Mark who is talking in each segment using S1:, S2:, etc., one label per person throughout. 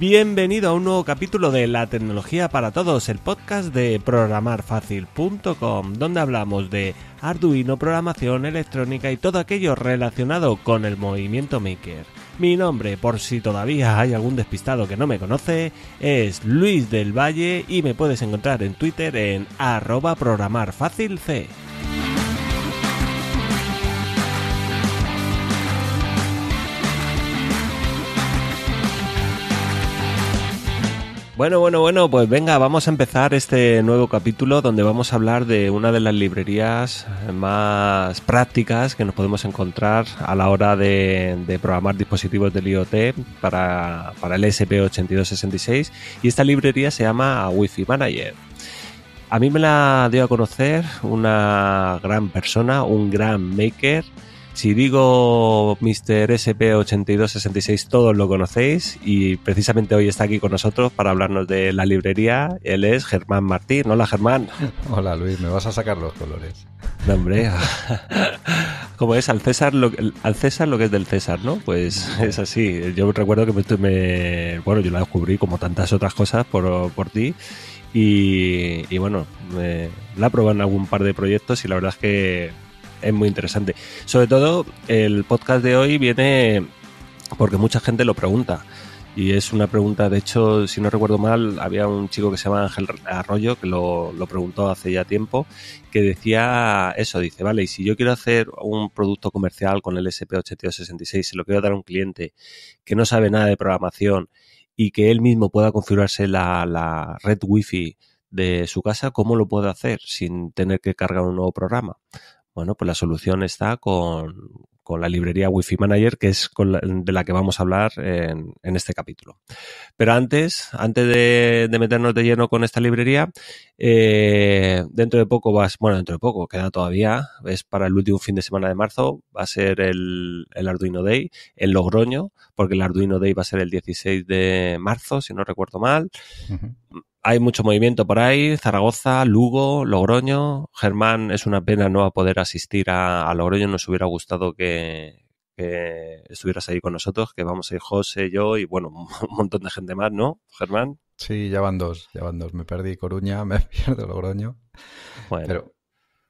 S1: Bienvenido a un nuevo capítulo de La tecnología para todos, el podcast de ProgramarFácil.com donde hablamos de Arduino, programación electrónica y todo aquello relacionado con el movimiento maker. Mi nombre, por si todavía hay algún despistado que no me conoce, es Luis del Valle y me puedes encontrar en Twitter en arroba programarfacilc. Bueno, bueno, bueno, pues venga, vamos a empezar este nuevo capítulo donde vamos a hablar de una de las librerías más prácticas que nos podemos encontrar a la hora de, programar dispositivos del IoT para, para el SP8266 y esta librería se llama Wi-Fi Manager. A mí me la dio a conocer una gran persona, un gran maker, si digo Mr. SP8266, todos lo conocéis y precisamente hoy está aquí con nosotros para hablarnos de la librería. Él es Germán Martín. Hola, Germán. Hola, Luis. Me vas a sacar los colores. No, hombre. Como es, al César, lo, al César lo que es del César, ¿no? Pues es así. Yo recuerdo que me, bueno, yo la descubrí como tantas otras cosas por, ti. Y, bueno, la he en algún par de proyectos y la verdad es que es muy interesante. Sobre todo, el podcast de hoy viene porque mucha gente lo pregunta. Y es una pregunta, de hecho, si no recuerdo mal, había un chico que se llama Ángel Arroyo que lo, preguntó hace ya tiempo, que decía eso, dice, vale, y si yo quiero hacer un producto comercial con el SP8266, se lo quiero dar a un cliente que no sabe nada de programación y que él mismo pueda configurarse la, la red fi de su casa, ¿cómo lo puedo hacer sin tener que cargar un nuevo programa? Bueno, pues la solución está con, la librería Wi-Fi Manager, que es de la que vamos a hablar en, este capítulo. Pero antes, antes de, meternos de lleno con esta librería, eh, dentro de poco vas, bueno, dentro de poco, queda todavía, es para el último fin de semana de marzo, va a ser el, Arduino Day el Logroño, porque el Arduino Day va a ser el 16 de marzo, si no recuerdo mal hay mucho movimiento por ahí, Zaragoza, Lugo, Logroño. Germán, es una pena no poder asistir a, Logroño, nos hubiera gustado que, estuvieras ahí con nosotros, que vamos a ir José, yo y bueno, un montón de gente más, ¿no, Germán?
S2: Sí, ya van dos, ya van dos. Me perdí Coruña, me pierdo Logroño.
S1: Pero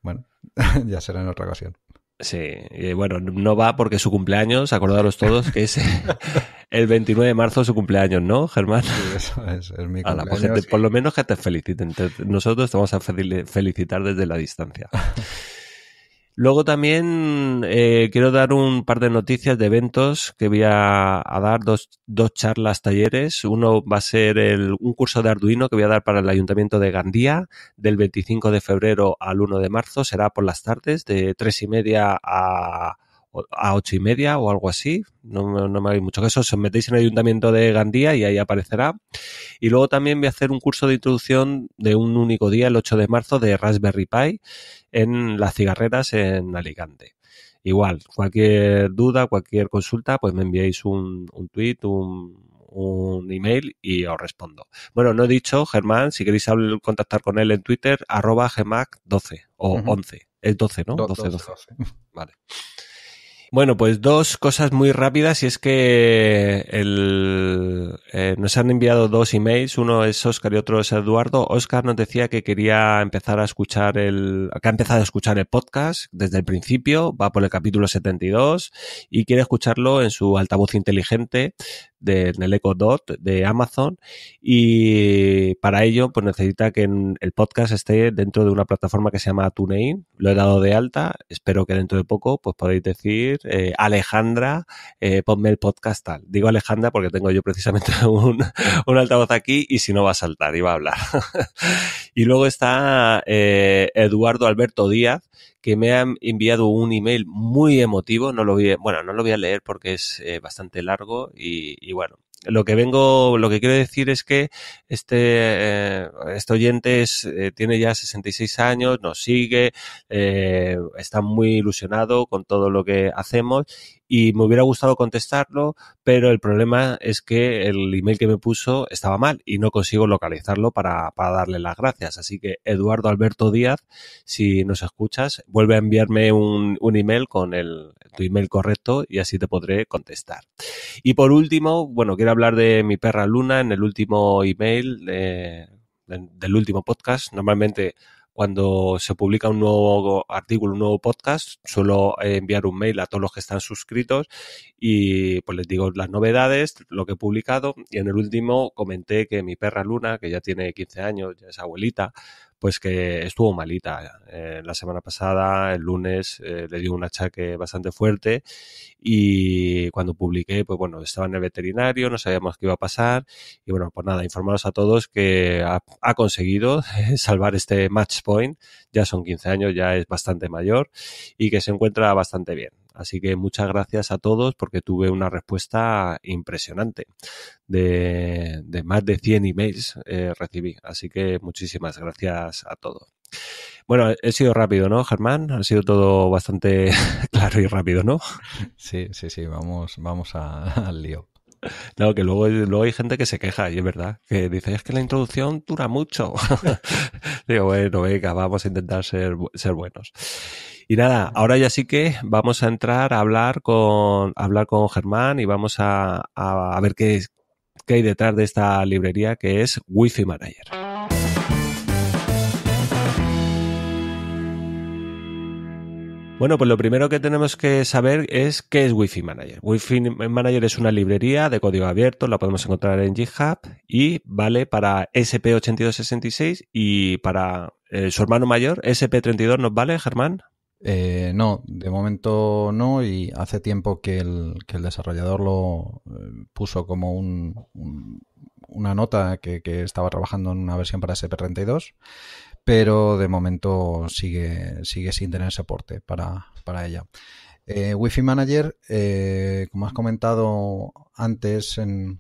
S1: bueno, ya será en otra ocasión. Sí, eh, bueno, no va porque su cumpleaños, acordaros todos, que es el 29 de marzo su cumpleaños, ¿no, Germán? eso es, es mi pues, Por lo menos que te feliciten. nosotros te vamos a felicitar desde la distancia. Luego también eh, quiero dar un par de noticias de eventos que voy a, dar, dos, dos, charlas, talleres. Uno va a ser el, un curso de Arduino que voy a dar para el Ayuntamiento de Gandía del 25 de febrero al 1 de marzo. Será por las tardes de tres y media a, a ocho y media o algo así. No, no me hagáis mucho caso. Os metéis en el Ayuntamiento de Gandía y ahí aparecerá. Y luego también voy a hacer un curso de introducción de un único día, el 8 de marzo, de Raspberry Pi en las cigarreras en Alicante. Igual, cualquier duda, cualquier consulta, pues me enviáis un, tweet, un, email y os respondo. Bueno, no he dicho, Germán, si queréis contactar con él en Twitter, arroba gemac12 o 11. Es 12, ¿no? 12, 12. Vale. Bueno, pues dos cosas muy rápidas y es que eh, nos han enviado dos emails, uno es Oscar y otro es Eduardo. Oscar nos decía que quería empezar a escuchar el, que ha empezado a escuchar el podcast desde el principio, va por el capítulo 72 y quiere escucharlo en su altavoz inteligente de, Echo Dot de Amazon y para ello pues necesita que el podcast esté dentro de una plataforma que se llama TuneIn. Lo he dado de alta, espero que dentro de poco pues podéis decir eh, Alejandra, eh, ponme el podcast tal. Digo Alejandra porque tengo yo precisamente un, un altavoz aquí y si no va a saltar y va a hablar. Y luego está eh, Eduardo Alberto Díaz, que me ha enviado un email muy emotivo. No lo vi bueno, no lo voy a leer porque es eh, bastante largo y, bueno, lo que vengo, lo que quiero decir es que este, eh, este oyente es, eh, tiene ya 66 años, nos sigue, está muy ilusionado con todo lo que hacemos y me hubiera gustado contestarlo, pero el problema es que el email que me puso estaba mal y no consigo localizarlo para, darle las gracias. Así que Eduardo Alberto Díaz, si nos escuchas, vuelve a enviarme un, un email con el, tu email correcto y así te podré contestar. Y por último, bueno, quiero hablar de mi perra Luna en el último email. del último podcast. Normalmente cuando se publica un nuevo artículo, un nuevo podcast, suelo eh, enviar un mail a todos los que están suscritos y pues les digo las novedades, lo que he publicado y en el último comenté que mi perra Luna, que ya tiene 15 años, ya es abuelita, pues que estuvo malita. Eh, la semana pasada, el lunes, eh, le dio un achaque bastante fuerte y cuando publiqué, pues bueno, estaba en el veterinario, no sabíamos qué iba a pasar y bueno, pues nada, informaros a todos que ha, ha conseguido salvar este match point, ya son 15 años, ya es bastante mayor y que se encuentra bastante bien. Así que muchas gracias a todos porque tuve una respuesta impresionante de, más de 100 emails eh, recibí. Así que muchísimas gracias a todos. Bueno, he sido rápido, ¿no, Germán? Ha sido todo bastante claro y rápido, ¿no? Sí, sí, sí, vamos, vamos al lío. No, que luego, luego hay gente que se queja, y es verdad, que dice, es que la introducción dura mucho. Digo, bueno, venga, vamos a intentar ser, ser buenos. Y nada, ahora ya sí que vamos a entrar a hablar con, hablar con Germán y vamos a, ver qué, qué hay detrás de esta librería que es Wi-Fi Manager. Bueno, pues lo primero que tenemos que saber es qué es Wi-Fi Manager. Wi-Fi Manager es una librería de código abierto, la podemos encontrar en GitHub y vale para SP8266 y para eh, su hermano mayor, SP32, ¿nos vale, Germán?
S2: Eh, no, de
S1: momento no
S2: y hace tiempo que el, desarrollador lo eh, puso como un, una nota que, estaba trabajando en una versión para SP32, pero de momento sigue, sigue sin tener soporte para, ella. Eh, Wi-Fi Manager, como has comentado antes en,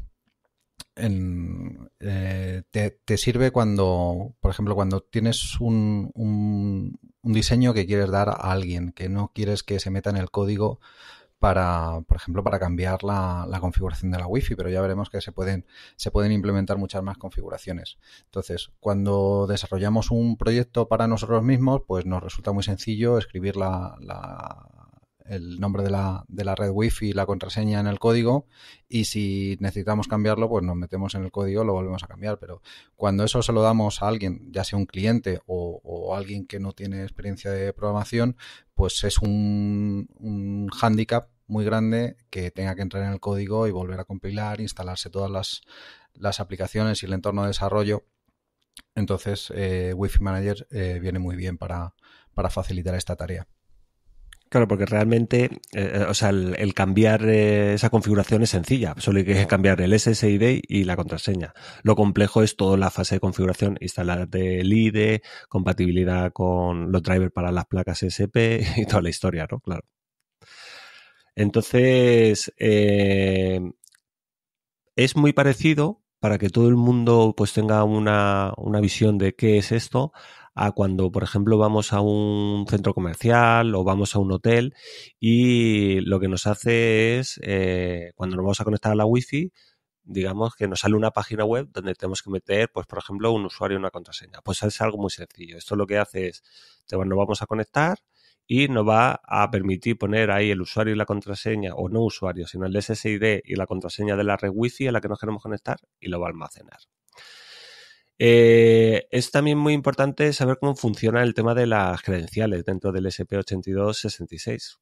S2: te, sirve cuando, por ejemplo, cuando tienes un, un diseño que quieres dar a alguien, que no quieres que se meta en el código para, por ejemplo, para cambiar la, configuración de la Wi-Fi, pero ya veremos que se pueden, se pueden implementar muchas más configuraciones. Entonces, cuando desarrollamos un proyecto para nosotros mismos, pues nos resulta muy sencillo escribir la el nombre de la, de la red wifi y la contraseña en el código y si necesitamos cambiarlo pues nos metemos en el código lo volvemos a cambiar pero cuando eso se lo damos a alguien ya sea un cliente o, alguien que no tiene experiencia de programación pues es un, un hándicap muy grande que tenga que entrar en el código y volver a compilar instalarse todas las, aplicaciones y el entorno de desarrollo entonces eh, Wi-Fi Manager eh, viene muy bien para facilitar esta tarea
S1: Claro, porque realmente, eh, eh, o sea, el, cambiar eh, esa configuración es sencilla. Solo hay que cambiar el SSID y la contraseña. Lo complejo es toda la fase de configuración, instalar el IDE, compatibilidad con los drivers para las placas SP y toda la historia, ¿no? Claro. Entonces, es muy parecido para que todo el mundo pues tenga una, una visión de qué es esto a cuando, por ejemplo, vamos a un centro comercial o vamos a un hotel y lo que nos hace es, eh, cuando nos vamos a conectar a la wifi, digamos que nos sale una página web donde tenemos que meter, pues por ejemplo, un usuario y una contraseña. Pues es algo muy sencillo. Esto lo que hace es, nos vamos a conectar y nos va a permitir poner ahí el usuario y la contraseña, o no usuario, sino el SSID y la contraseña de la red wifi a la que nos queremos conectar y lo va a almacenar. Eh, es también muy importante saber cómo funciona el tema de las credenciales dentro del SP8266.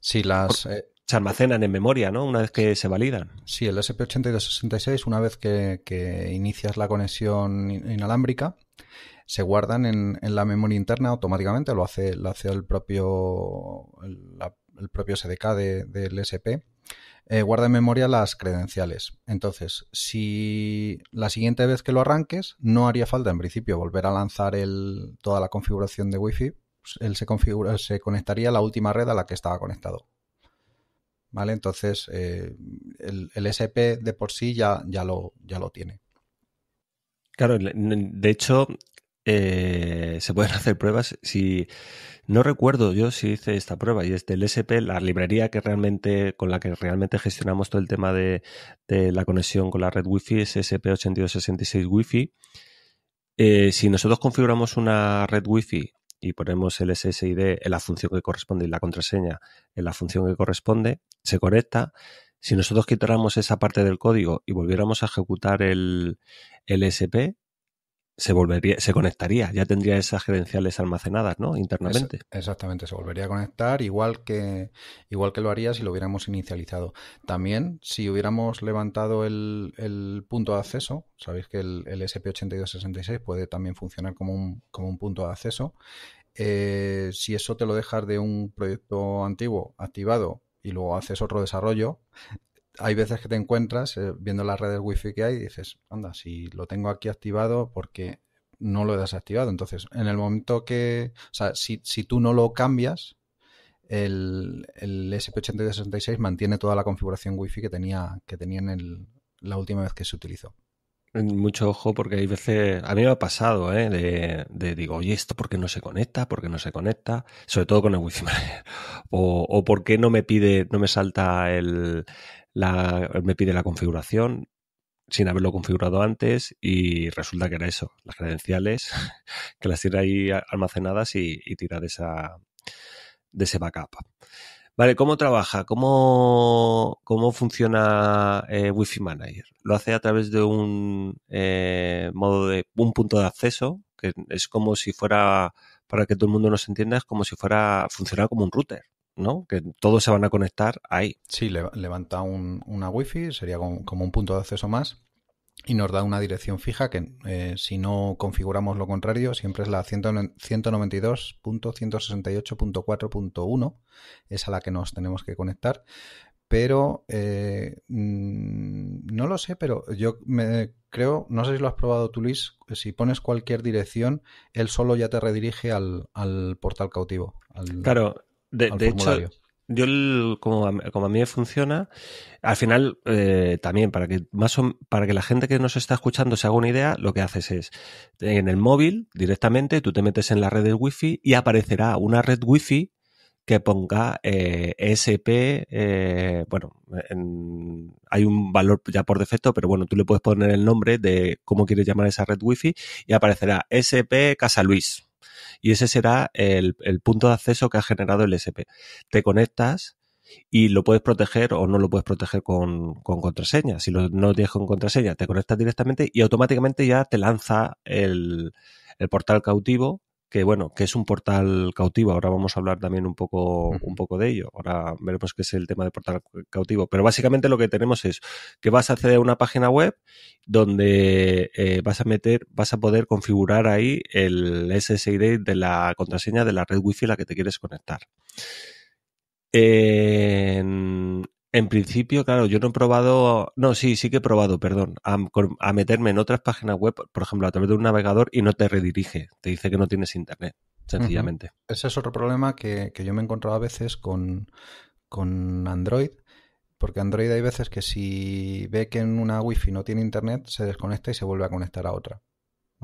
S1: si las... Eh, se almacenan en memoria, ¿no? Una vez que se validan. Sí, el SP8266, una
S2: vez que, inicias la conexión inalámbrica, se guardan en, la memoria interna automáticamente, lo hace, lo hace el propio el, propio SDK del SP eh, guarda en memoria las credenciales. Entonces, si la siguiente vez que lo arranques, no haría falta en principio volver a lanzar el, toda la configuración de Wi-Fi, pues, él se, conectaría a la última red a la que estaba conectado. ¿Vale? Entonces, eh, el, SP de por sí ya, ya, lo, ya lo tiene.
S1: Claro, de hecho, eh, se pueden hacer pruebas si no recuerdo yo si hice esta prueba y es del SP, la librería que realmente, con la que realmente gestionamos todo el tema de, la conexión con la red Wi-Fi es SP8266 Wi-Fi. Eh, si nosotros configuramos una red Wi-Fi y ponemos el SSID en la función que corresponde y la contraseña en la función que corresponde, se conecta. Si nosotros quitáramos esa parte del código y volviéramos a ejecutar el, el SP, se volvería, se conectaría, ya tendría esas credenciales almacenadas, ¿no? Internamente.
S2: exactamente, se volvería a conectar, igual que, igual que lo haría si lo hubiéramos inicializado. También, si hubiéramos levantado el, punto de acceso, sabéis que el, el, SP8266 puede también funcionar como un, punto de acceso. Eh, si eso te lo dejas de un proyecto antiguo activado y luego haces otro desarrollo, hay veces que te encuentras eh, viendo las redes wifi que hay y dices, anda, si lo tengo aquí activado, porque no lo he desactivado? Entonces, en el momento que, o sea, si, tú no lo cambias, el, el SP8266 mantiene toda la configuración wifi que tenía, que tenía en la última vez que se utilizó.
S1: Mucho ojo porque hay veces, a mí me ha pasado, ¿eh? de, digo, oye, ¿esto por qué no se conecta? ¿Por qué no se conecta? Sobre todo con el Wi-Fi. o, o por qué no me pide, no me salta el, me pide la configuración sin haberlo configurado antes y resulta que era eso, las credenciales, que las tiene ahí almacenadas y, tira de, esa, de ese backup. Vale, ¿cómo trabaja? ¿Cómo, cómo funciona eh, Wi-Fi Manager? Lo hace a través de un eh, modo de un punto de acceso, que es como si fuera, para que todo el mundo nos entienda, es como si fuera, funcionar como un router. ¿no? Que todos se van a conectar ahí. Sí, levanta una wifi, sería como, un punto de acceso más.
S2: Y nos da una dirección fija que eh, si no configuramos lo contrario, siempre es la 192.168.4.1, es a la que nos tenemos que conectar pero eh, mm, no lo sé, pero yo me creo, no sé si lo has probado tú Luis, si pones cualquier dirección, él solo ya te
S1: redirige al, portal cautivo. Claro, de, hecho, yo, como, a, mí me funciona, al final, eh, también, para que, más para que la gente que nos está escuchando se haga una idea, lo que haces es, en el móvil, directamente, tú te metes en la red del wifi y aparecerá una red wifi que ponga eh, SP, eh, bueno, hay un valor ya por defecto, pero bueno, tú le puedes poner el nombre de cómo quieres llamar esa red wifi y aparecerá SP Casa Luis, y ese será el, punto de acceso que ha generado el SP. Te conectas y lo puedes proteger o no lo puedes proteger con, contraseña. Si lo, no lo tienes con contraseña, te conectas directamente y automáticamente ya te lanza el, el portal cautivo que bueno, que es un portal cautivo. Ahora vamos a hablar también un poco, un poco de ello. Ahora veremos qué es el tema de portal cautivo. Pero básicamente lo que tenemos es que vas a acceder a una página web donde eh, vas a meter, vas a poder configurar ahí el SSID de la contraseña de la red Wi-Fi a la que te quieres conectar. En principio, claro, yo no he probado, no, sí, sí que he probado, perdón, a, a, meterme en otras páginas web, por ejemplo, a través de un navegador y no te redirige, te dice que no tienes internet, sencillamente.
S2: Ese es otro problema que, que, yo me he encontrado a veces con, con Android, porque Android hay veces que si ve que en una wifi no tiene internet, se desconecta y se vuelve a conectar a otra.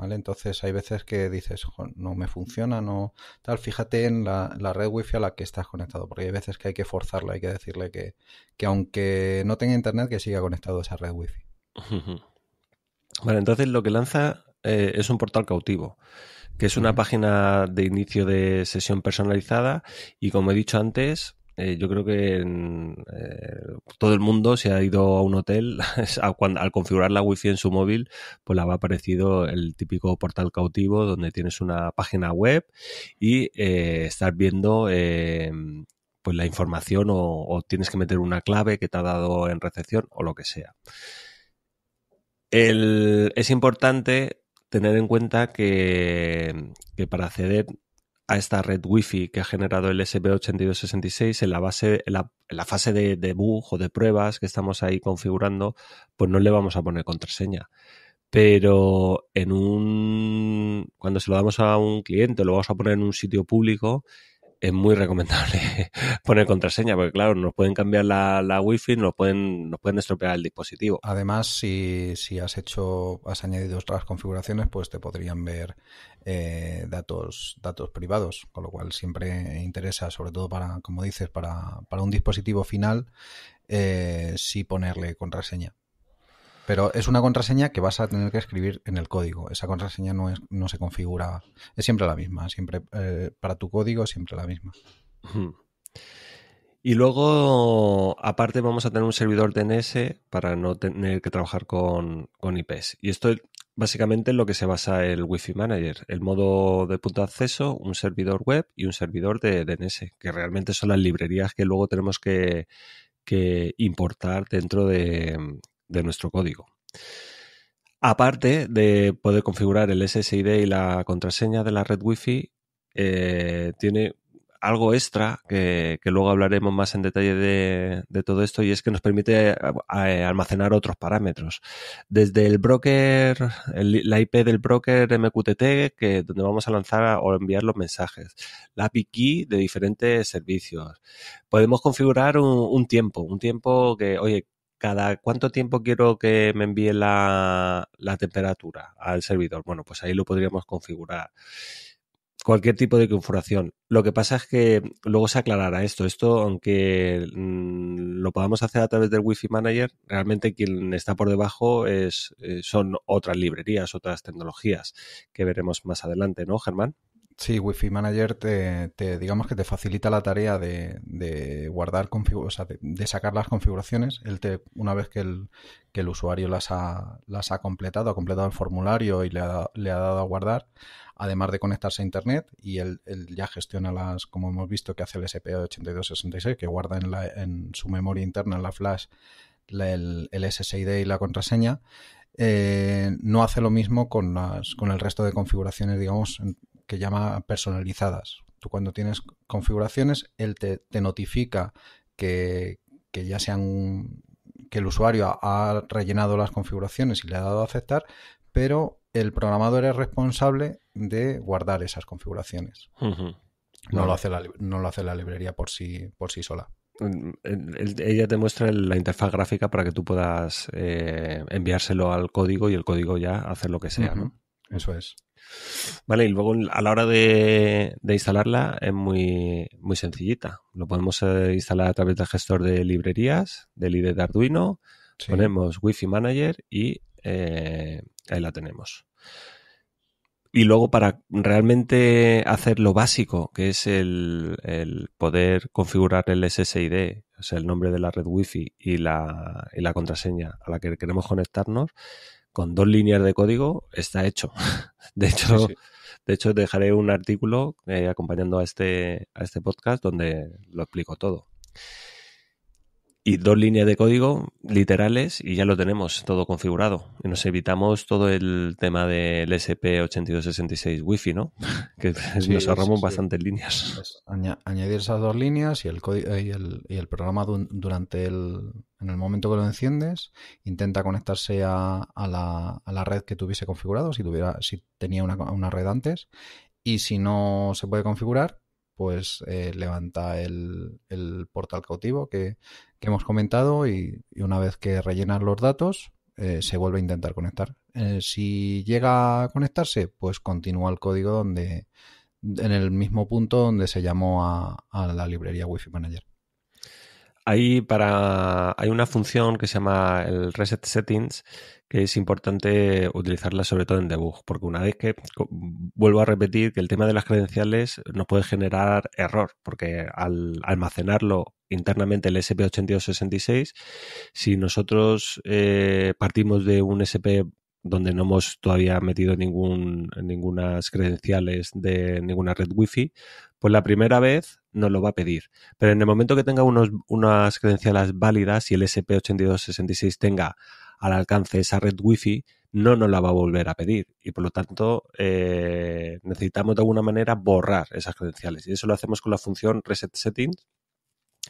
S2: Entonces hay veces que dices, no me funciona, no tal, fíjate en la, red wifi a la que estás conectado, porque hay veces que hay que forzarla hay que decirle que, que aunque no tenga internet, que siga conectado a esa red wifi.
S1: Vale, entonces lo que lanza eh, es un portal cautivo, que es una página de inicio de sesión personalizada y como he dicho antes, eh, yo creo que eh, todo el mundo se ha ido a un hotel, al configurar la Wi-Fi en su móvil, pues le ha aparecido el típico portal cautivo donde tienes una página web y eh, estás viendo em, pues la información o, tienes que meter una clave que te ha dado en recepción o lo que sea. es importante tener en cuenta que, que, para acceder a esta red wifi que ha generado el SB8266 en la, base, fase de debug o de pruebas que estamos ahí configurando, pues no le vamos a poner contraseña. Pero en un cuando se lo damos a un cliente, lo vamos a poner en un sitio público, es muy recomendable poner contraseña, porque claro, nos pueden cambiar la, la wifi, nos pueden, nos pueden estropear el dispositivo. Además, si,
S2: has hecho, has añadido otras configuraciones, pues te podrían ver eh, datos, datos privados, con lo cual siempre interesa, sobre todo para, como dices, para, un dispositivo final, eh, sí ponerle contraseña. Pero es una contraseña que vas a tener que escribir en el código. Esa contraseña no, es, no se configura. Es siempre la misma. Siempre eh, para tu código es siempre la misma.
S1: Y luego, aparte, vamos a tener un servidor DNS para no tener que trabajar con, IPs. Y esto básicamente en lo que se basa el Wi-Fi Manager, el modo de punto de acceso, un servidor web y un servidor de DNS, que realmente son las librerías que luego tenemos que importar dentro de, de nuestro código. Aparte de poder configurar el SSID y la contraseña de la red Wi-Fi, eh, tiene algo extra que, luego hablaremos más en detalle de, todo esto y es que nos permite almacenar otros parámetros. Desde el broker, la IP del broker MQTT, que, donde vamos a lanzar o enviar los mensajes, la API key de diferentes servicios. Podemos configurar un tiempo, un tiempo que, oye, cada cuánto tiempo quiero que me envíe la, temperatura al servidor. Bueno, pues ahí lo podríamos configurar cualquier tipo de configuración. Lo que pasa es que luego se aclarará esto. Esto, aunque mm, lo podamos hacer a través del Wi-Fi Manager, realmente quien está por debajo es, eh, son otras librerías, otras tecnologías que veremos más adelante, ¿no, Germán?
S2: Sí, Wi-Fi Manager te, digamos que te facilita la tarea de, guardar o sea, de, sacar las configuraciones. te, una vez que el, usuario las ha, las ha completado, ha completado el formulario y le ha, le ha dado a guardar, además de conectarse a internet, y él, ya gestiona las, como hemos visto, que hace el SPA8266, que guarda en, la, en su memoria interna, en la flash, el, SSID y la contraseña. Eh, no hace lo mismo con, las, con el resto de configuraciones, digamos, que llama personalizadas. Tú cuando tienes configuraciones, él te, notifica que, ya sean que el usuario ha rellenado las configuraciones y le ha dado a aceptar, pero el programador es responsable de guardar esas configuraciones.
S1: no, lo
S2: hace la, no, lo hace la, librería por sí, por sí sola.
S1: Ella te muestra la interfaz gráfica para que tú puedas eh, enviárselo al código y el código ya hacer lo que sea, ¿no? Eso es. Vale, y luego a la hora de, instalarla es muy, muy sencillita. Lo podemos eh, instalar a través del gestor de librerías, del IDE de Arduino. Ponemos Wi-Fi Manager y eh, ahí la tenemos. Y luego para realmente hacer lo básico, que es el, poder configurar el SSID, o sea, el nombre de la red Wi-Fi y la, y la contraseña a la que queremos conectarnos, con dos líneas de código está hecho. De hecho, De hecho dejaré un artículo eh, acompañando a este, a este podcast donde lo explico todo y dos líneas de código literales y ya lo tenemos todo configurado. Y nos evitamos todo el tema del SP8266 Wi-Fi, ¿no? Que nos ahorramos bastantes líneas.
S2: añadir esas dos líneas y el, y el, y el programa durante el, en el momento que lo enciendes intenta conectarse a, la, red que tuviese configurado, si, tuviera, si tenía una, una red antes. Y si no se puede configurar, pues eh, levanta el, portal cautivo que, hemos comentado y, una vez que rellenan los datos eh, se vuelve a intentar conectar. Eh, si llega a conectarse, pues continúa el código donde en el mismo punto donde se llamó a, a la librería Wi-Fi Manager.
S1: Hay, para, hay una función que se llama el reset settings que es importante utilizarla sobre todo en debug, porque una vez que vuelvo a repetir que el tema de las credenciales nos puede generar error, porque al almacenarlo internamente el SP8266, si nosotros eh, partimos de un SP donde no hemos todavía metido ningún, ninguna credenciales de ninguna red wifi, pues la primera vez no lo va a pedir. Pero en el momento que tenga unas credenciales válidas y el SP8266 tenga al alcance esa red Wi-Fi, no nos la va a volver a pedir. Y por lo tanto, eh, necesitamos de alguna manera borrar esas credenciales. Y eso lo hacemos con la función reset settings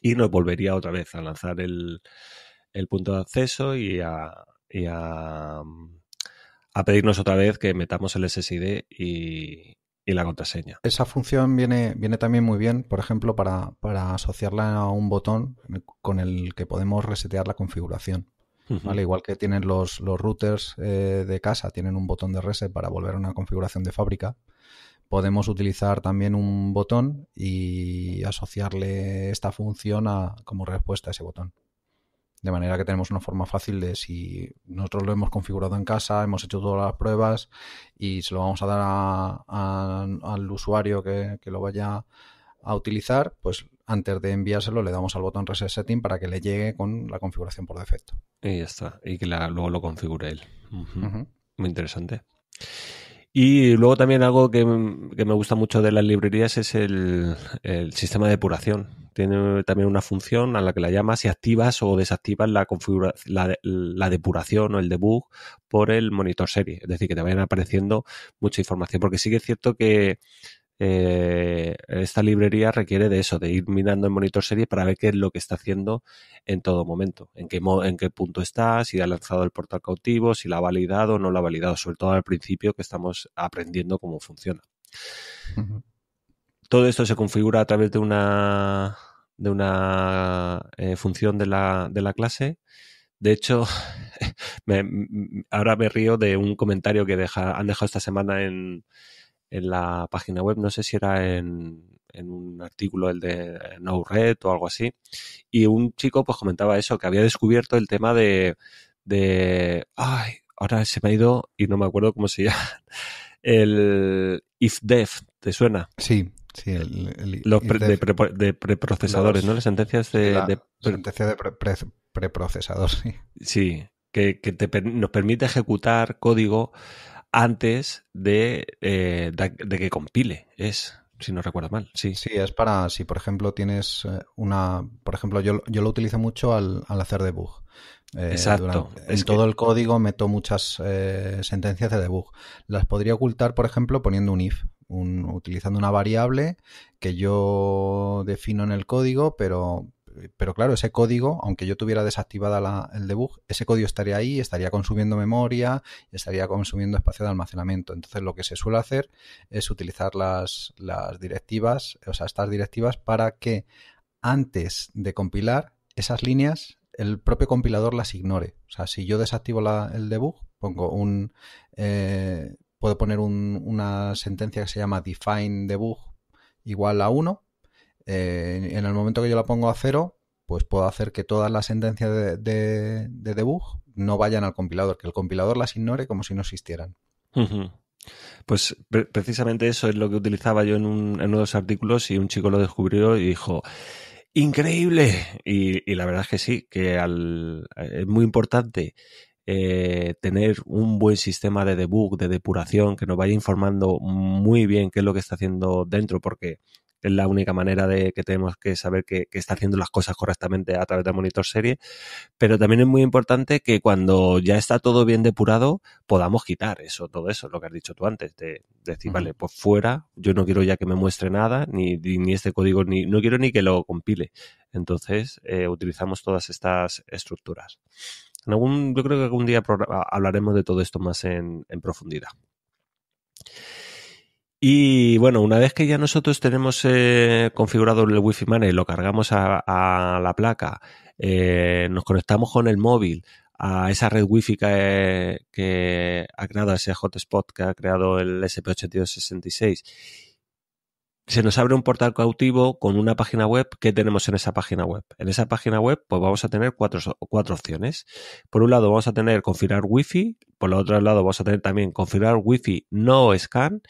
S1: y nos volvería otra vez a lanzar el, punto de acceso y a, mm, a pedirnos otra vez que metamos el SSID y, y la contraseña.
S2: Esa función viene, viene también muy bien, por ejemplo, para, asociarla a un botón con el que podemos resetear la configuración. Igual que tienen los, los routers eh, de casa, tienen un botón de reset para volver a una configuración de fábrica. Podemos utilizar también un botón y asociarle esta función como respuesta a ese botón. De manera que tenemos una forma fácil de si nosotros lo hemos configurado en casa, hemos hecho todas las pruebas y se lo vamos a dar al usuario que, lo vaya a utilizar, pues antes de enviárselo le damos al botón Reset Setting para que le llegue con la configuración por defecto.
S1: Y ya está, y que luego lo configure él. Muy interesante. Y luego también algo que, me gusta mucho de las librerías es el, sistema de depuración. Tiene también una función a la que la llamas y activas o desactivas la, la, la depuración o el debug por el monitor serie. Es decir, que te vayan apareciendo mucha información. Porque sí que es cierto que eh, esta librería requiere de eso, de ir mirando el monitor serie para ver qué es lo que está haciendo en todo momento, en qué, punto está, si ha lanzado el portal cautivo, si la ha validado o no la ha validado, sobre todo al principio que estamos aprendiendo cómo funciona. Todo esto se configura a través de una, de una eh, función de la, clase. De hecho, ahora me río de un comentario que han dejado esta semana en, en la página web, no sé si era en, un artículo el de No Red o algo así, y un chico pues comentaba eso, que había descubierto el tema de, de ay, ahora se me ha ido y no me acuerdo cómo se llama, el if ¿te suena? Sí, sí, el, los de, preprocesadores, ¿no? Las sentencias de, sentencia de preprocesador, sí. Sí, que, que nos permite ejecutar código antes eh, de, de, que compile, es,
S2: si no recuerdo mal, sí. Sí, es para, si por ejemplo tienes eh, una, por ejemplo, yo, yo lo utilizo mucho al, al hacer debug. Eh, Exacto. en todo el código meto muchas sentencias de debug. Las podría ocultar, por ejemplo, poniendo un if, utilizando una variable que yo defino en el código, pero eh, pero claro, ese código, aunque yo tuviera desactivada el debug, ese código estaría ahí, estaría consumiendo memoria, estaría consumiendo espacio de almacenamiento. Entonces lo que se suele hacer es utilizar las, directivas, o sea, estas directivas para que antes de compilar esas líneas el propio compilador las ignore. O sea, si yo desactivo el debug, pongo un... Eh, puedo poner una sentencia que se llama define debug igual a 1 eh, en el momento que yo la pongo a cero, pues puedo hacer que todas las sentencias de, debug no vayan al compilador, que el compilador las ignore como si no existieran.
S1: Pues precisamente eso es lo que utilizaba yo en, uno de los artículos y un chico lo descubrió y dijo, increíble. Y, la verdad es que sí, que es muy importante eh, tener un buen sistema de debug, de depuración, que nos vaya informando muy bien qué es lo que está haciendo dentro, porque es la única manera de que tenemos que saber que, está haciendo las cosas correctamente a través de monitor serie. Pero también es muy importante que cuando ya está todo bien depurado, podamos quitar eso, todo eso, lo que has dicho tú antes, de, decir, vale, pues fuera, yo no quiero ya que me muestre nada, ni, este código, ni no quiero ni que lo compile. Entonces, eh, utilizamos todas estas estructuras. yo creo que algún día hablaremos de todo esto más en profundidad. Y bueno, una vez que ya nosotros tenemos eh, configurado el Wi-Fi y lo cargamos a, la placa, eh, nos conectamos con el móvil a esa red Wi-Fi que, que ha creado ese hotspot que ha creado el SP8266 se nos abre un portal cautivo con una página web. ¿Qué tenemos en esa página web? En esa página web, pues vamos a tener cuatro, opciones. Por un lado, vamos a tener configurar Wi-Fi. Por el otro lado, vamos a tener también configurar Wi-Fi no scan.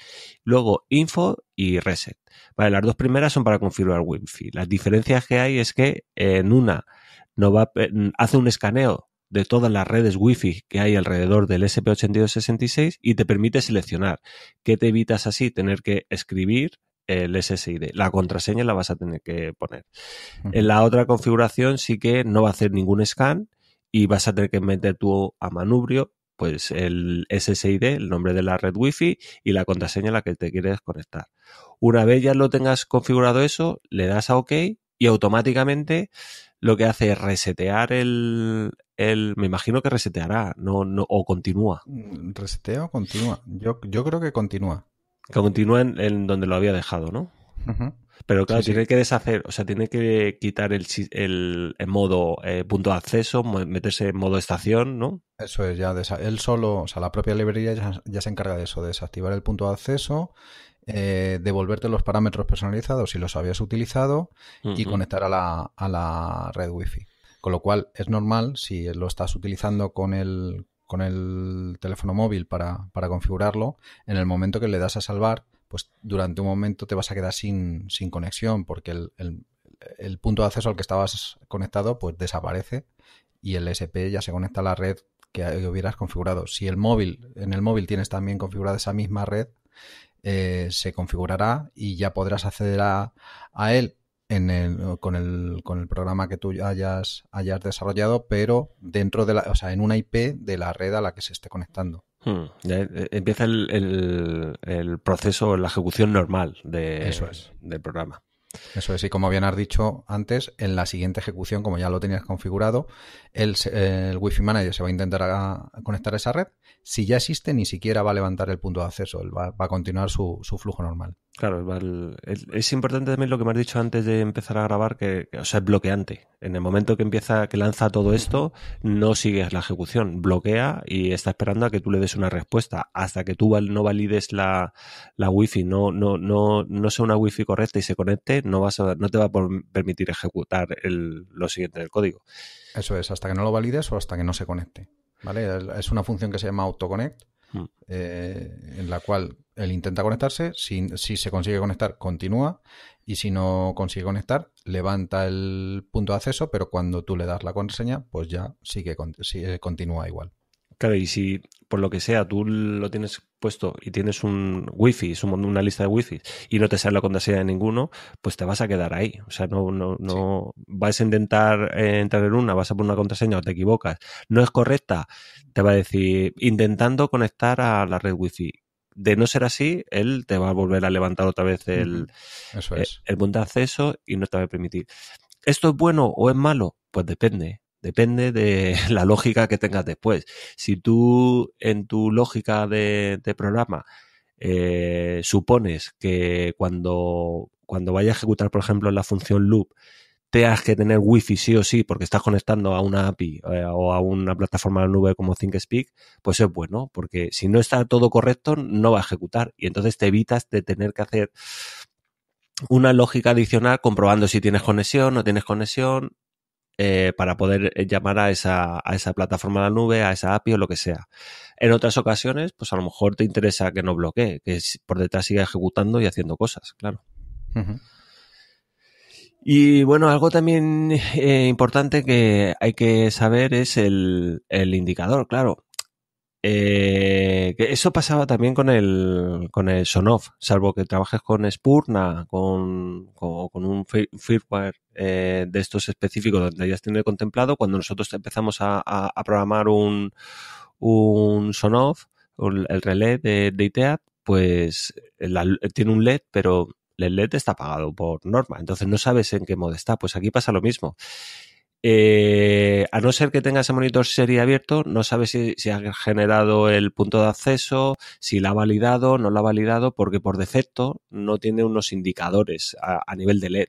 S1: Luego, info y reset. Vale, las dos primeras son para configurar Wi-Fi. Las diferencias que hay es que en una hace un escaneo de todas las redes Wi-Fi que hay alrededor del SP8266 y te permite seleccionar. ¿Qué te evitas así? Tener que escribir el SSID. La contraseña la vas a tener que poner. En la otra configuración sí que no va a hacer ningún scan y vas a tener que meter tú a manubrio pues el SSID, el nombre de la red wifi y la contraseña a la que te quieres conectar. Una vez ya lo tengas configurado eso, le das a OK y automáticamente lo que hace es resetear el, me imagino que reseteará, no, no, o continúa. Mm, Resetea o continúa. Yo, yo creo que continúa. Que en, donde lo había dejado, ¿no? Pero claro, tiene que deshacer, o sea, tiene que quitar el, modo eh, punto de acceso, meterse en modo estación, ¿no?
S2: Eso es, ya él solo, o sea, la propia librería ya, se encarga de eso, de desactivar el punto de acceso, eh, devolverte los parámetros personalizados si los habías utilizado y conectar a la, a la red wifi. Con lo cual es normal si lo estás utilizando con el, con el teléfono móvil para, configurarlo, en el momento que le das a salvar, pues durante un momento te vas a quedar sin, conexión porque el, punto de acceso al que estabas conectado pues desaparece y el SP ya se conecta a la red que, hubieras configurado. Si el móvil, en el móvil tienes también configurada esa misma red, eh, se configurará y ya podrás acceder a, a él con, el, programa que tú hayas, hayas desarrollado, pero dentro de la, o sea, en una IP de la red a la que se esté conectando.
S1: Hmm. Eh, empieza el, el, proceso, la ejecución normal
S2: de, Eso es. del programa. Eso es, y como bien has dicho antes, en la siguiente ejecución, como ya lo tenías configurado, el, el Wi-Fi Manager se va a intentar conectar a esa red. Si ya existe, ni siquiera va a levantar el punto de acceso, va, va a continuar su flujo normal.
S1: Claro, es importante también lo que me has dicho antes de empezar a grabar, que, es bloqueante. En el momento que empieza, que lanza todo esto, no sigues la ejecución, bloquea y está esperando a que tú le des una respuesta. Hasta que tú no valides la, la wifi, no, no, no, no sea una wifi correcta y se conecte, no vas no te va a permitir ejecutar lo siguiente del
S2: código. Eso es, hasta que no lo valides o hasta que no se conecte. ¿Vale? Es una función que se llama autoconnect, mm. eh, en la cual él intenta conectarse, si, si, se consigue conectar, continúa, y si no consigue conectar, levanta el punto de acceso, pero cuando tú le das la contraseña, pues ya sigue, que continúa igual.
S1: Claro, y si por lo que sea tú lo tienes puesto y tienes un wifi, es una lista de wifi, y no te sale la contraseña de ninguno, pues te vas a quedar ahí. O sea, no, no, no vas a intentar eh, entrar en una, vas a poner una contraseña o te equivocas, no es correcta, te va a decir intentando conectar a la red wifi de no ser así, él te va a volver a levantar otra vez el, eh, el, punto de acceso y no te va a permitir. ¿Esto es bueno o es malo? Pues depende. Depende de la lógica que tengas después. Si tú en tu lógica de, programa eh, supones que cuando, cuando vaya a ejecutar, por ejemplo, la función loop, has que tener wifi sí o sí porque estás conectando a una API eh, o a una plataforma de nube como ThinkSpeak, pues es bueno, porque si no está todo correcto no va a ejecutar y entonces te evitas de tener que hacer una lógica adicional comprobando si tienes conexión, no tienes conexión, eh, para poder eh, llamar a esa, a esa plataforma de la nube, a esa API o lo que sea. En otras ocasiones, pues a lo mejor te interesa que no bloquee, que por detrás siga ejecutando y haciendo cosas, claro. Y bueno, algo también eh, importante que hay que saber es el, indicador, claro. Eh, que eso pasaba también con el, con el Sonoff, salvo que trabajes con Spurna, con, con, un firmware eh, de estos específicos donde ya tenido contemplado. Cuando nosotros empezamos a, programar un, un Sonoff, el relé de, de pues tiene un LED, pero el LED está apagado por norma, entonces no sabes en qué modo está. Pues aquí pasa lo mismo. Eh, a no ser que tengas ese monitor serie abierto, no sabes si, ha generado el punto de acceso, si la ha validado, no la ha validado, porque por defecto no tiene unos indicadores a, nivel de LED.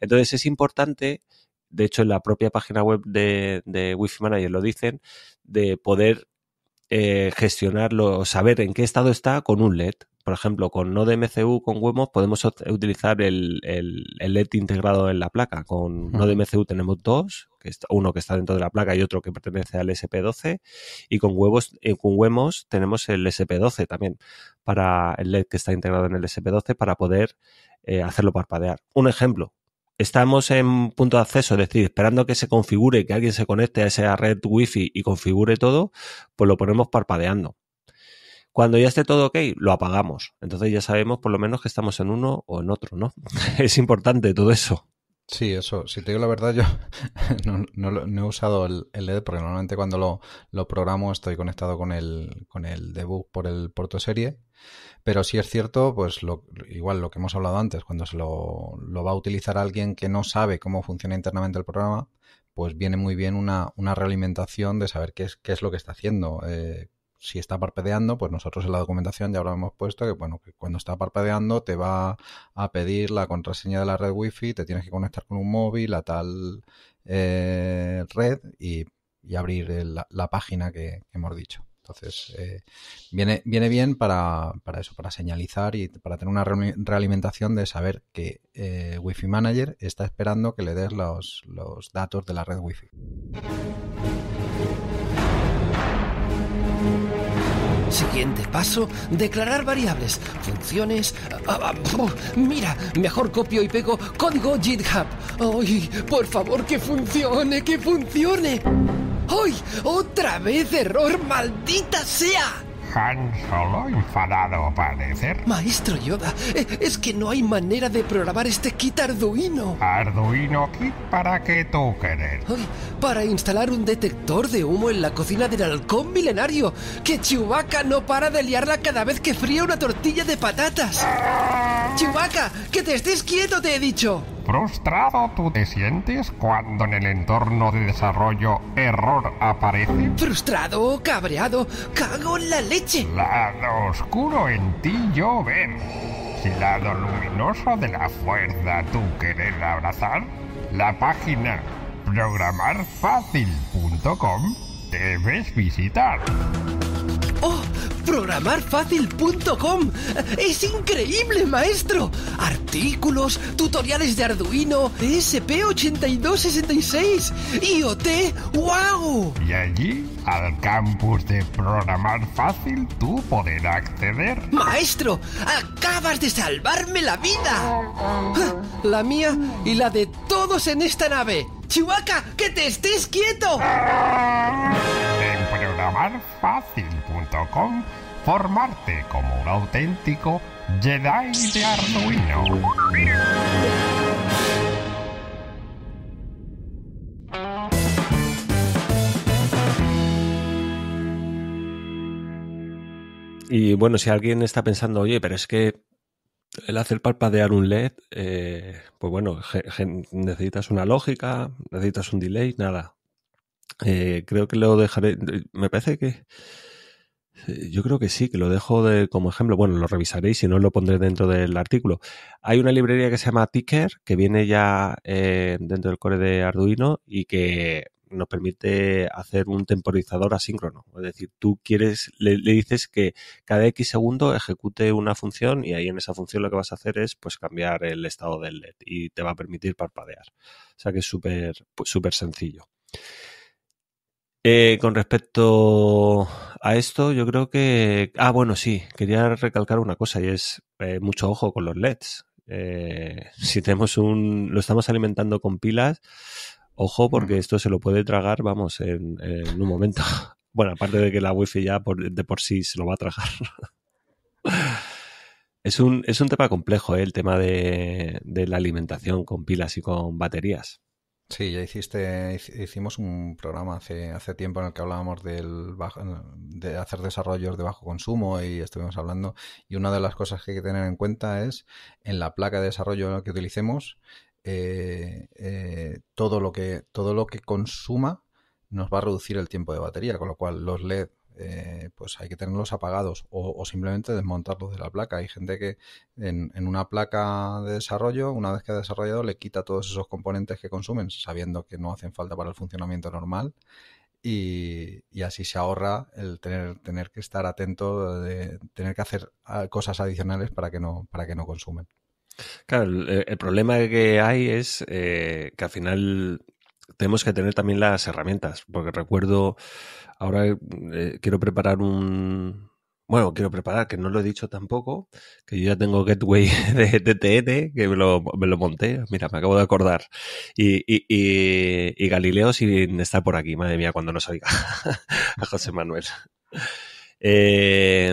S1: Entonces es importante, de hecho en la propia página web de, de Wi-Fi Manager lo dicen, de poder eh, gestionarlo, saber en qué estado está con un LED por ejemplo, con NodeMCU, con Wemos, podemos utilizar el, LED e integrado en la placa. Con NodeMCU tenemos dos, uno que está dentro de la placa y otro que pertenece al SP12. Y con, huevos eh, con tenemos el SP12 también, para el LED que está integrado en el SP12 para poder eh, hacerlo parpadear. Un ejemplo. Estamos en punto de acceso, es decir, esperando que se configure, que alguien se conecte a esa red Wi-Fi y configure todo, pues lo ponemos parpadeando cuando ya esté todo ok, lo apagamos. Entonces ya sabemos por lo menos que estamos en uno o en otro, ¿no? es importante todo eso. Sí, eso. Si te digo la verdad, yo
S2: no, he usado el, LED porque normalmente cuando lo, programo estoy conectado con el, con el debug por el puerto serie. Pero si es cierto, pues lo, igual lo que hemos hablado antes, cuando se lo, va a utilizar alguien que no sabe cómo funciona internamente el programa, pues viene muy bien una, realimentación de saber qué es, qué es lo que está haciendo, eh, si está parpadeando, pues nosotros en la documentación ya lo hemos puesto que, bueno, que cuando está parpadeando te va a pedir la contraseña de la red Wi-Fi, te tienes que conectar con un móvil a tal eh, red y, abrir la, página que, hemos dicho. Entonces, eh, viene, viene bien para, eso, para señalizar y para tener una realimentación de saber que eh, Wi-Fi Manager está esperando que le des los, los datos de la red Wi-Fi.
S3: Siguiente paso, declarar variables, funciones... Ah, ah, mira, mejor copio y pego código GitHub. ¡Ay, por favor, que funcione, que funcione! ¡Ay, otra vez error, maldita sea! Han Solo enfadado a parecer. Maestro Yoda, eh, es que no hay manera de programar este kit Arduino. ¿Arduino kit para qué tú querés? para instalar un detector de humo en la cocina del halcón milenario. Que Chivaca no para de liarla cada vez que fría una tortilla de patatas. Chivaca, que te estés quieto, te he dicho. ¿Frustrado tú te sientes cuando en el entorno de desarrollo error aparece? ¿Frustrado? ¿Cabreado? ¿Cago en la leche? Lado oscuro en ti yo si Lado luminoso de la fuerza tú querer abrazar. La página programarfacil.com debes visitar. ¡Oh! programarfacil.com. Es increíble, maestro. Artículos, tutoriales de Arduino, esp 8266 IoT, wow. Y allí, al campus de Programar Fácil, tú podrás acceder. Maestro, acabas de salvarme la vida. La mía y la de todos en esta nave. Chihuahua, que te estés quieto. fácil.com formarte como un auténtico Jedi de Arduino.
S1: Y bueno, si alguien está pensando, oye, pero es que el hacer palpadear un LED, eh, pues bueno, necesitas una lógica, necesitas un delay, nada. Eh, creo que lo dejaré. Me parece que. Eh, yo creo que sí, que lo dejo de, como ejemplo. Bueno, lo revisaré y si no lo pondré dentro del artículo. Hay una librería que se llama Ticker, que viene ya eh, dentro del core de Arduino y que nos permite hacer un temporizador asíncrono. Es decir, tú quieres, le, dices que cada X segundo ejecute una función y ahí en esa función lo que vas a hacer es pues cambiar el estado del LED y te va a permitir parpadear. O sea que es súper pues, sencillo. Eh, con respecto a esto, yo creo que. Ah, bueno, sí, quería recalcar una cosa y es eh, mucho ojo con los LEDs. Eh, si tenemos un. lo estamos alimentando con pilas, ojo, porque esto se lo puede tragar, vamos, en, un momento. Bueno, aparte de que la wifi ya de por sí se lo va a tragar. es un, es un tema complejo, el tema de la alimentación con pilas y con baterías.
S2: Sí, ya hiciste, hicimos un programa hace, hace tiempo en el que hablábamos del de hacer desarrollos de bajo consumo y estuvimos hablando. Y una de las cosas que hay que tener en cuenta es en la placa de desarrollo que utilicemos, eh, eh, todo, lo que, todo lo que consuma nos va a reducir el tiempo de batería, con lo cual los LED eh, pues hay que tenerlos apagados o, simplemente desmontarlos de la placa. Hay gente que en, una placa de desarrollo, una vez que ha desarrollado, le quita todos esos componentes que consumen, sabiendo que no hacen falta para el funcionamiento normal. Y, así se ahorra el tener, tener que estar atento de tener que hacer ah, cosas adicionales para que no, para que no consumen.
S1: Claro, el, problema que hay es eh, que al final tenemos que tener también las herramientas, porque recuerdo, ahora eh, quiero preparar un... Bueno, quiero preparar, que no lo he dicho tampoco, que yo ya tengo Gateway de, TTN que me lo, monté, mira, me acabo de acordar. Y, Galileo sin estar por aquí, madre mía, cuando nos oiga a José Manuel. Eh,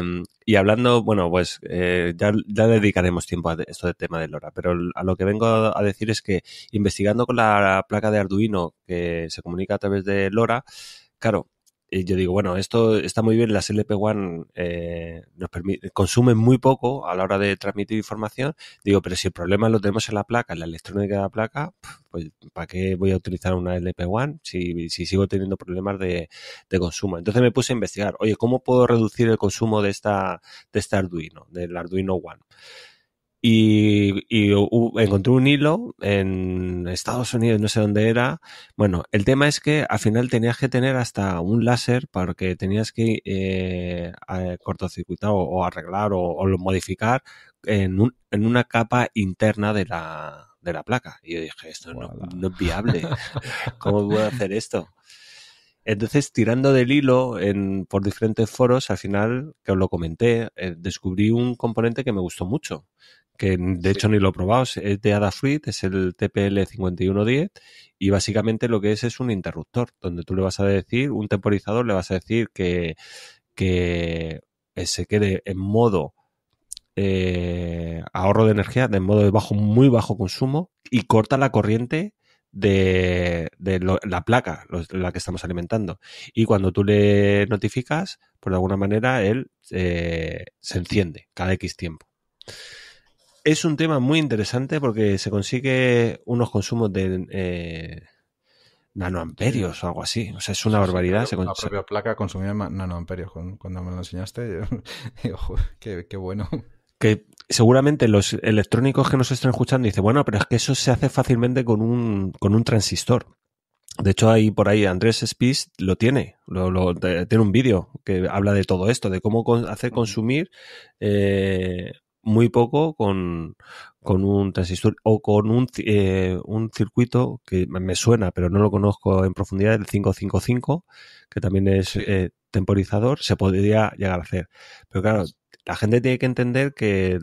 S1: y hablando, bueno, pues eh, ya, ya, dedicaremos tiempo a esto del tema de LoRa, pero a lo que vengo a decir es que investigando con la placa de Arduino que se comunica a través de LoRa, claro, y yo digo, bueno, esto está muy bien, las LP1 eh, nos consumen muy poco a la hora de transmitir información, digo, pero si el problema lo tenemos en la placa, en la electrónica de la placa, pues ¿para qué voy a utilizar una LP1 si, si sigo teniendo problemas de, consumo? Entonces me puse a investigar, oye, ¿cómo puedo reducir el consumo de esta de este Arduino, del Arduino One? y, encontré un hilo en Estados Unidos, no sé dónde era. Bueno, el tema es que al final tenías que tener hasta un láser para que tenías que eh, cortocircuitar o, arreglar o, o, modificar en, en una capa interna de la, de la placa. Y yo dije, esto no, no, es viable. ¿Cómo puedo hacer esto? Entonces, tirando del hilo en, por diferentes foros, al final, que os lo comenté, eh, descubrí un componente que me gustó mucho, que de hecho ni lo he probado, es de Adafruit, es el TPL5110 y básicamente lo que es es un interruptor, donde tú le vas a decir, un temporizador le vas a decir que, que se quede en modo eh, ahorro de energía, de modo de bajo, muy bajo consumo y corta la corriente de, la placa, la que estamos alimentando. Y cuando tú le notificas, por alguna manera, él eh, se enciende cada X tiempo. Es un tema muy interesante porque se consigue unos consumos de eh, nanoamperios o algo así. O sea, es una barbaridad. Se la propia
S2: placa consumía nanoamperios. Cuando me lo enseñaste, yo, qué, bueno.
S1: Que seguramente los electrónicos que nos están escuchando dicen, bueno, pero es que eso se hace fácilmente con un, con un transistor. De hecho, ahí por ahí Andrés Spitz lo tiene, tiene un vídeo que habla de todo esto, de cómo hacer consumir eh, muy poco con, con, un transistor o con un, eh, un circuito que me suena, pero no lo conozco en profundidad, el 555, que también es eh, temporizador, se podría llegar a hacer. Pero claro, la gente tiene que entender que,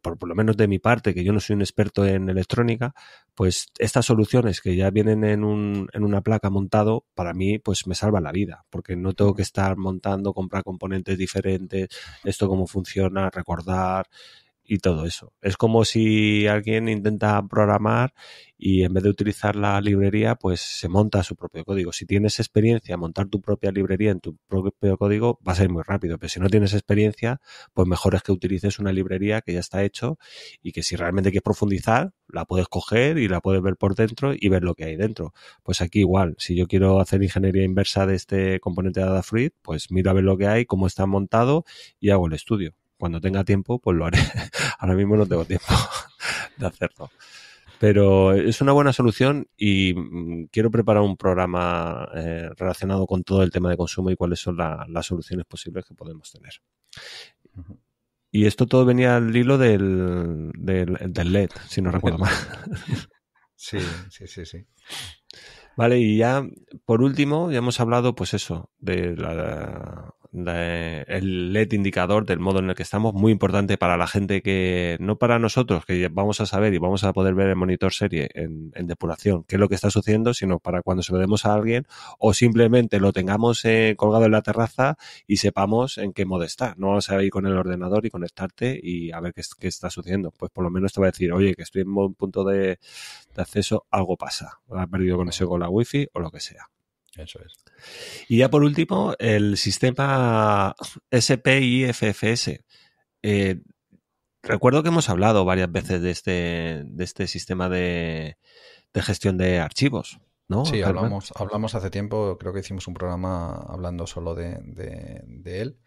S1: por, lo menos de mi parte, que yo no soy un experto en electrónica, pues estas soluciones que ya vienen en, un, en una placa montado, para mí, pues me salvan la vida, porque no tengo que estar montando, comprar componentes diferentes, esto cómo funciona, recordar, y todo eso. Es como si alguien intenta programar y en vez de utilizar la librería, pues se monta su propio código. Si tienes experiencia, montar tu propia librería en tu propio código va a ser muy rápido, pero si no tienes experiencia, pues mejor es que utilices una librería que ya está hecho y que si realmente quieres profundizar, la puedes coger y la puedes ver por dentro y ver lo que hay dentro. Pues aquí igual, si yo quiero hacer ingeniería inversa de este componente de Adafruit, pues miro a ver lo que hay, cómo está montado y hago el estudio cuando tenga tiempo, pues lo haré. Ahora mismo no tengo tiempo de hacerlo. Pero es una buena solución y mm, quiero preparar un programa eh, relacionado con todo el tema de consumo y cuáles son las soluciones posibles que podemos tener. Y esto todo venía al hilo del, del, del LED, si no recuerdo mal. Sí, sí, sí, sí. Vale, y ya por último, ya hemos hablado, pues eso, de la, el LED indicador del modo en el que estamos, muy importante para la gente que, no para nosotros, que vamos a saber y vamos a poder ver el monitor serie en, depuración, qué es lo que está sucediendo, sino para cuando se lo demos a alguien o simplemente lo tengamos eh, colgado en la terraza y sepamos en qué modo está. No vamos a ir con el ordenador y conectarte y a ver qué, está sucediendo. Pues por lo menos te va a decir, oye, que estoy en un punto de, acceso, algo pasa, ha perdido conexión con la wifi o lo que sea. Eso es. Y ya por último, el sistema SPIFFS. Eh, recuerdo que hemos hablado varias veces de este, de este sistema de gestión de archivos.
S2: Sí, hablamos, hablamos hace tiempo, creo que hicimos un programa hablando solo de, él.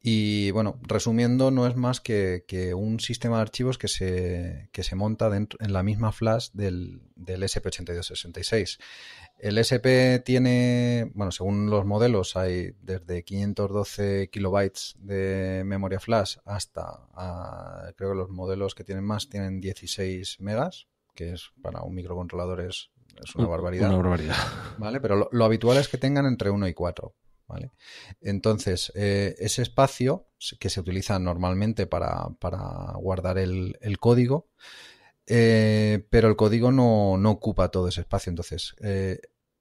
S2: Y bueno, resumiendo, no es más que, un sistema de archivos que se, que se monta dentro, en la misma flash del, SP8266. El SP tiene, bueno, según los modelos, hay desde 512 kilobytes de memoria flash hasta, ah, creo que los modelos que tienen más tienen 16 megas, que es para un microcontrolador es es una uh, barbaridad. ¿Vale? Pero lo, habitual es que tengan entre 1 y 4. ¿Vale? Entonces, eh, ese espacio que se utiliza normalmente para, guardar el, código, eh, pero el código no, ocupa todo ese espacio. Entonces, eh,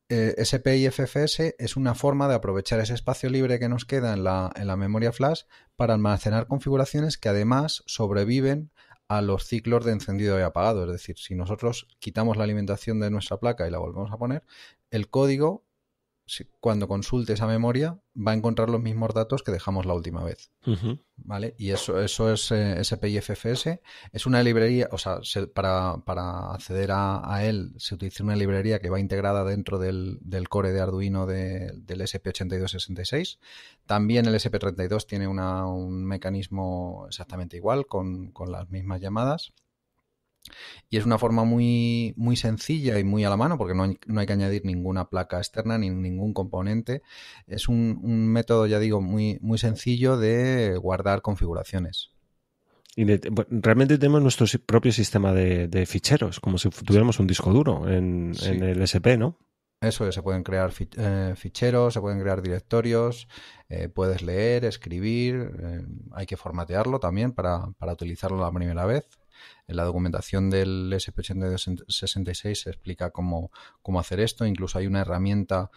S2: eh SPI es una forma de aprovechar ese espacio libre que nos queda en la, en la memoria flash para almacenar configuraciones que además sobreviven a los ciclos de encendido y apagado. Es decir, si nosotros quitamos la alimentación de nuestra placa y la volvemos a poner, el código cuando consulte esa memoria va a encontrar los mismos datos que dejamos la última vez. ¿Vale? Y eso, es eh, SPIFFS. Es una librería, o sea, para, acceder a, él se utiliza una librería que va integrada dentro del, core de Arduino del SP8266. También el SP32 tiene un mecanismo exactamente igual, con las mismas llamadas. Y es una forma muy, muy sencilla y muy a la mano, porque no hay, que añadir ninguna placa externa ni ningún componente. Es un, método, ya digo, muy, muy sencillo de guardar configuraciones.
S1: Y realmente tenemos nuestro propio sistema de, ficheros, como si tuviéramos un disco duro en, el SP, ¿no?
S2: Eso se pueden crear eh, ficheros, se pueden crear directorios, eh, puedes leer, escribir, eh, hay que formatearlo también para utilizarlo la primera vez. En la documentación del SP8266 se explica cómo, hacer esto. Incluso hay una herramienta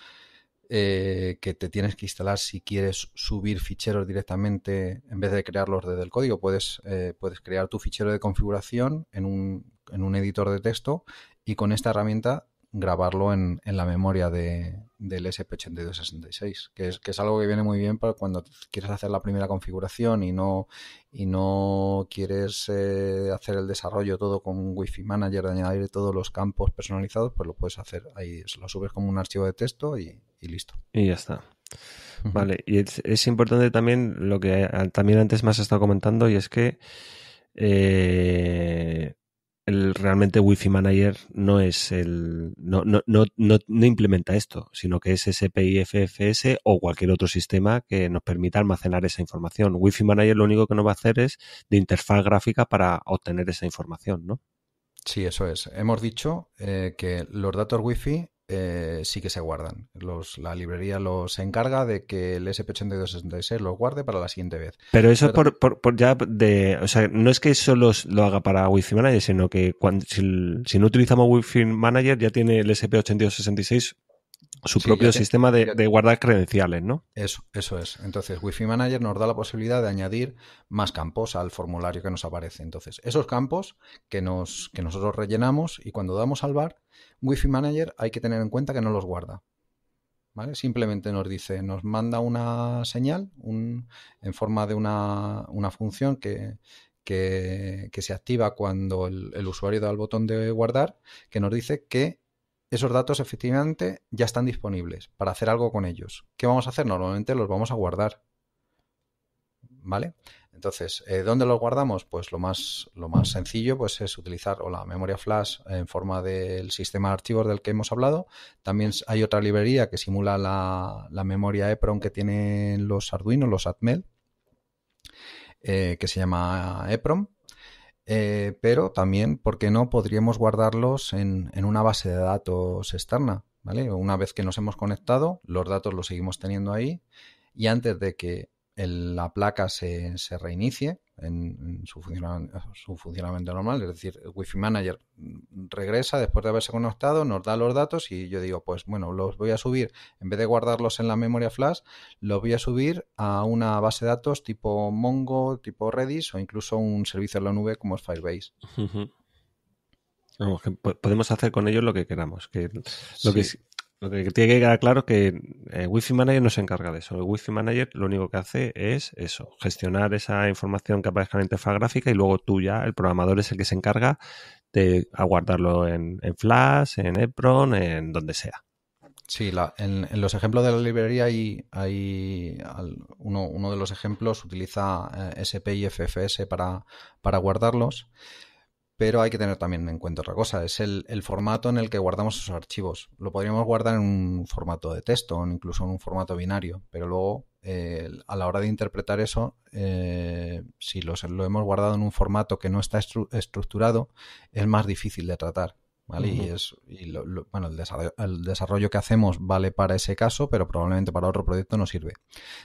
S2: eh, que te tienes que instalar si quieres subir ficheros directamente en vez de crearlos desde el código. Puedes, eh, puedes crear tu fichero de configuración en un editor de texto y con esta herramienta grabarlo en, en la memoria de, del SP8266, que es, que es algo que viene muy bien para cuando quieres hacer la primera configuración y no, y no quieres eh, hacer el desarrollo todo con un Wi-Fi Manager, de añadir todos los campos personalizados, pues lo puedes hacer ahí, lo subes como un archivo de texto
S1: y, listo. Y ya está. Vale, y es, importante también lo que también antes me has estado comentando y es que eh, el, realmente Wi-Fi Manager no es el no, no, no, no, implementa esto, sino que es SPI o cualquier otro sistema que nos permita almacenar esa información. Wi-Fi Manager lo único que nos va a hacer es de interfaz gráfica para obtener esa información, ¿no?
S2: Sí, eso es. Hemos dicho eh, que los datos Wi-Fi eh, sí que se guardan. Los, la librería los encarga de que el SP8266 los guarde para la siguiente vez.
S1: Pero eso es por, ya de. O sea, no es que solo lo haga para Wi-Fi Manager, sino que cuando, si, si no utilizamos Wi-Fi Manager ya tiene el SP8266 su propio sistema de, guardar credenciales, ¿no?
S2: Eso, eso es. Entonces, Wi-Fi Manager nos da la posibilidad de añadir más campos al formulario que nos aparece. Entonces, esos campos que, nos, que nosotros rellenamos y cuando damos salvar, Wi-Fi Manager hay que tener en cuenta que no los guarda. ¿Vale? Simplemente nos dice, nos manda una señal un, en forma de una, función que, se activa cuando el, el usuario da el botón de guardar, que nos dice que esos datos efectivamente ya están disponibles para hacer algo con ellos. ¿Qué vamos a hacer? Normalmente los vamos a guardar. ¿Vale? Entonces, eh, ¿dónde los guardamos? Pues lo más, lo más sencillo pues, es utilizar la memoria flash en forma del sistema de archivos del que hemos hablado. También hay otra librería que simula la, memoria EPROM que tienen los Arduino, los Atmel, eh, que se llama EPROM. Eh, pero también, ¿por qué no? Podríamos guardarlos en, una base de datos externa, ¿vale? Una vez que nos hemos conectado, los datos los seguimos teniendo ahí y antes de que la placa se, se reinicie, en, su, funcionamiento, su, funcionamiento, normal. Es decir, el Wi-Fi Manager regresa después de haberse conectado, nos da los datos y yo digo, pues bueno, los voy a subir, en vez de guardarlos en la memoria flash, los voy a subir a una base de datos tipo Mongo, tipo Redis o incluso un servicio en la nube como es Firebase.
S1: podemos hacer con ellos lo que queramos. que lo que tiene que quedar claro que el eh, Wi-Fi Manager no se encarga de eso. El Wi-Fi Manager lo único que hace es eso, gestionar esa información que aparezca en la interfaz gráfica y luego tú ya, el programador es el que se encarga de guardarlo en, Flash, en EPRON, en donde sea. Sí, en,
S2: los ejemplos de la librería hay, uno, de los ejemplos utiliza eh, SP y FFS para, para guardarlos pero hay que tener también en cuenta otra cosa, es el, formato en el que guardamos esos archivos. Lo podríamos guardar en un formato de texto o incluso en un formato binario, pero luego eh, a la hora de interpretar eso, eh, si lo hemos guardado en un formato que no está estructurado, es más difícil de tratar. Y es bueno, el desarrollo, que hacemos vale para ese caso, pero probablemente para otro proyecto no sirve.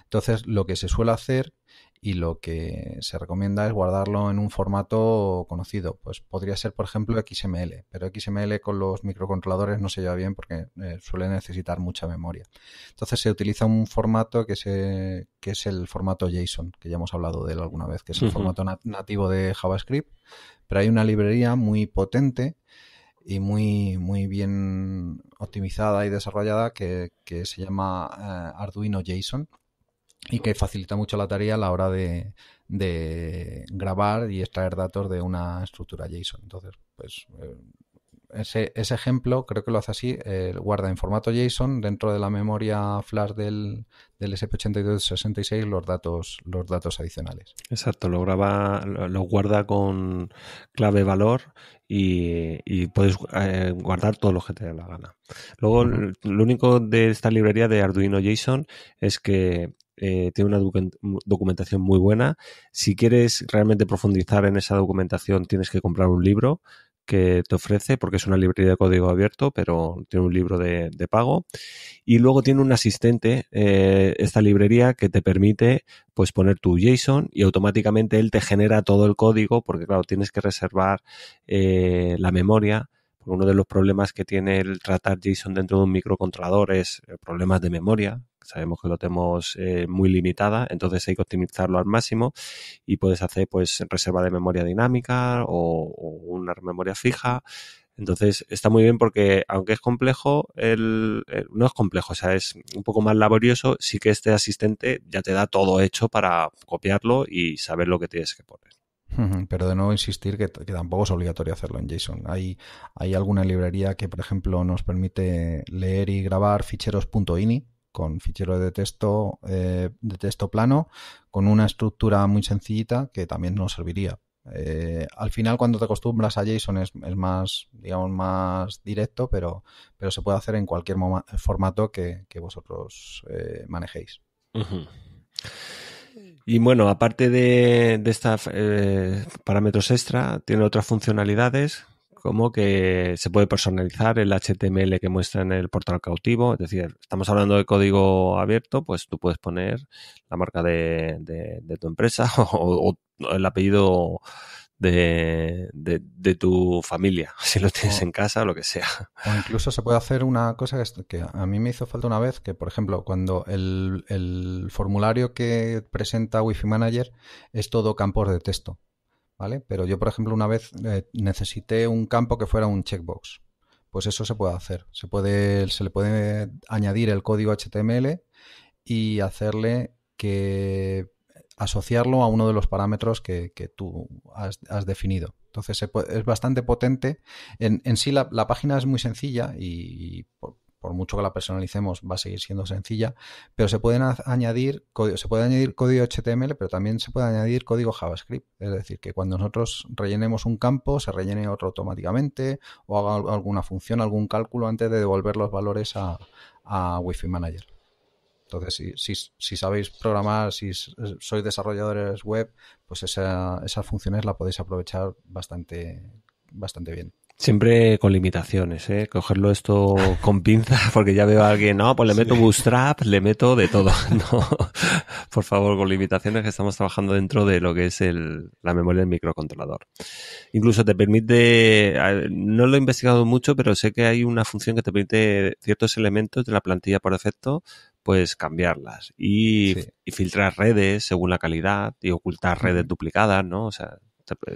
S2: Entonces, lo que se suele hacer y lo que se recomienda es guardarlo en un formato conocido. Pues podría ser, por ejemplo, XML, pero XML con los microcontroladores no se lleva bien porque eh, suele necesitar mucha memoria. Entonces se utiliza un formato que, se, es el formato JSON, que ya hemos hablado de él alguna vez, que es el formato nativo de JavaScript, pero hay una librería muy potente y muy, muy bien optimizada y desarrollada que, se llama eh, Arduino JSON y que facilita mucho la tarea a la hora de, grabar y extraer datos de una estructura JSON. Entonces, pues eh, ese, ejemplo creo que lo hace así, guarda en formato JSON dentro de la memoria flash del, SP8266 los datos, los datos adicionales.
S1: Exacto, lo graba, guarda con clave valor y, puedes eh, guardar todo lo que te dé la gana. Luego, lo único de esta librería de Arduino JSON es que eh, tiene una documentación muy buena. Si quieres realmente profundizar en esa documentación, tienes que comprar un libro que te ofrece, porque es una librería de código abierto, pero tiene un libro de, pago. Y luego tiene un asistente, eh, esta librería, que te permite pues, poner tu JSON y automáticamente él te genera todo el código, porque claro, tienes que reservar eh, la memoria uno de los problemas que tiene el tratar JSON dentro de un microcontrolador es problemas de memoria, sabemos que lo tenemos eh, muy limitada, entonces hay que optimizarlo al máximo y puedes hacer pues reserva de memoria dinámica o, una memoria fija. Entonces está muy bien porque aunque es complejo, el, no es complejo, o sea, es un poco más laborioso, sí que este asistente ya te da todo hecho para copiarlo y saber lo que tienes que poner.
S2: Pero de nuevo insistir que, tampoco es obligatorio hacerlo en JSON. Hay, hay alguna librería que, por ejemplo, nos permite leer y grabar ficheros .ini con fichero de texto, eh, de texto plano, con una estructura muy sencillita que también nos serviría. Eh, al final, cuando te acostumbras a JSON es, más, digamos, más directo, pero, pero se puede hacer en cualquier formato que, vosotros eh, manejéis.
S1: Y bueno, aparte de, de estos parámetros extra, tiene otras funcionalidades como que se puede personalizar el HTML que muestra en el portal cautivo. Es decir, estamos hablando de código abierto, pues tú puedes poner la marca de, tu empresa o, el apellido de, tu familia, si lo tienes en casa, o lo que sea.
S2: O incluso se puede hacer una cosa que, a mí me hizo falta una vez, que por ejemplo, cuando el, el formulario que presenta Wi-Fi Manager es todo campos de texto. Pero yo, por ejemplo, una vez eh, necesité un campo que fuera un checkbox. Pues eso se puede hacer. Se, puede, se le puede añadir el código HTML y hacerle que asociarlo a uno de los parámetros que, tú has, definido. Entonces es bastante potente. En, sí la, página es muy sencilla y, por mucho que la personalicemos, va a seguir siendo sencilla, pero se pueden añadir se puede añadir código HTML, pero también se puede añadir código JavaScript. Es decir, que cuando nosotros rellenemos un campo, se rellene otro automáticamente o haga alguna función, algún cálculo antes de devolver los valores a, a Wi-Fi Manager. Entonces, si, sabéis programar, si sois desarrolladores web, pues esas funciones las podéis aprovechar bastante, bastante bien.
S1: Siempre con limitaciones, ¿eh? Cogerlo esto con pinzas, porque ya veo a alguien, no, pues le meto bootstrap, le meto de todo. No, por favor, con limitaciones que estamos trabajando dentro de lo que es la memoria del microcontrolador. Incluso te permite, no lo he investigado mucho, pero sé que hay una función que te permite ciertos elementos de la plantilla por defecto, pues cambiarlas y, y filtrar redes según la calidad y ocultar redes duplicadas, ¿no? O sea,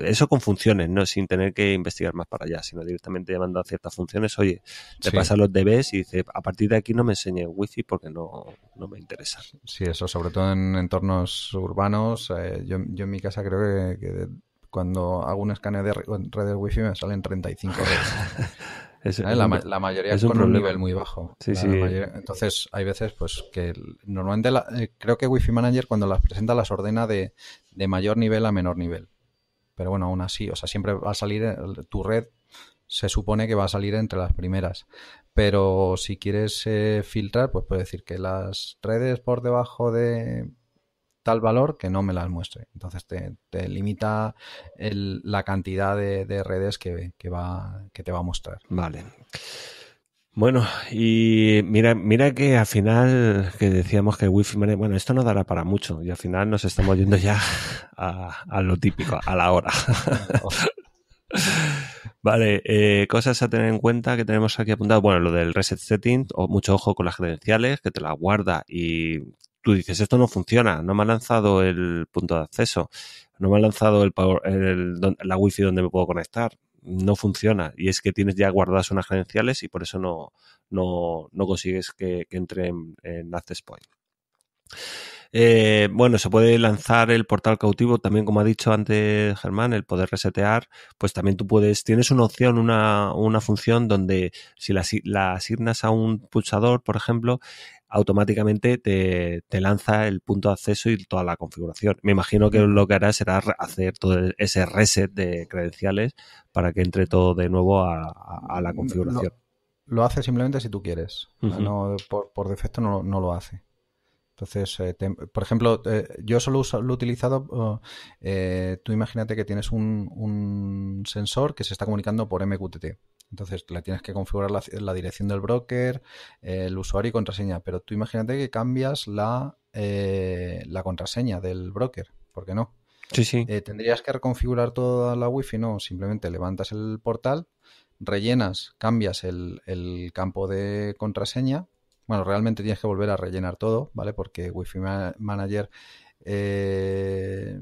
S1: eso con funciones, ¿no? Sin tener que investigar más para allá, sino directamente llamando a ciertas funciones, oye, te pasa los DBs y dice, a partir de aquí no me enseñe wifi porque no, no me interesa. Sí, eso, sobre todo en entornos urbanos. Eh, yo,
S2: en mi casa creo que, cuando hago un escaneo de redes wifi me salen 35 redes. la, mayoría es con un, nivel muy bajo. entonces, hay veces pues que normalmente eh, creo que wifi Manager cuando las presenta las ordena de mayor nivel a menor nivel. Pero bueno, aún así, o sea, siempre va a salir tu red, se supone que va a salir entre las primeras. Pero si quieres eh, filtrar, pues puedes decir que las redes por debajo de tal valor que no me las muestre. Entonces te, limita la cantidad de, redes que, que, va, que te va a mostrar. Vale.
S1: Bueno, y mira, mira que al final que decíamos que Wi-Fi, bueno, esto no dará para mucho y al final nos estamos yendo ya a, lo típico, a la hora. vale, eh, cosas a tener en cuenta que tenemos aquí apuntado. Bueno, lo del reset setting, o mucho ojo con las credenciales, que te las guarda y tú dices, esto no funciona, no me ha lanzado el punto de acceso, no me ha lanzado el, la Wi-Fi donde me puedo conectar no funciona y es que tienes ya guardadas unas credenciales y por eso no, no, no consigues que, entre en, en Access Point. Eh, bueno, se puede lanzar el portal cautivo, también como ha dicho antes Germán, el poder resetear, pues también tú puedes, tienes una opción, una, función donde si la, asignas a un pulsador, por ejemplo, automáticamente te, lanza el punto de acceso y toda la configuración. Me imagino que lo que hará será hacer todo ese reset de credenciales para que entre todo de nuevo a, la configuración. Lo, hace simplemente si tú
S2: quieres. por, defecto no, lo hace. Entonces, eh, por ejemplo, eh, yo solo lo he utilizado, oh, eh, tú imagínate que tienes un, un, sensor que se está comunicando por MQTT. Entonces la tienes que configurar la, dirección del broker, el usuario y contraseña. Pero tú imagínate que cambias la, eh, la contraseña del broker. ¿Por qué no? Sí, sí. Eh, ¿Tendrías que reconfigurar toda la Wi-Fi? No, simplemente levantas el portal, rellenas, cambias el, campo de contraseña. Bueno, realmente tienes que volver a rellenar todo, ¿vale? Porque Wi-Fi Manager eh,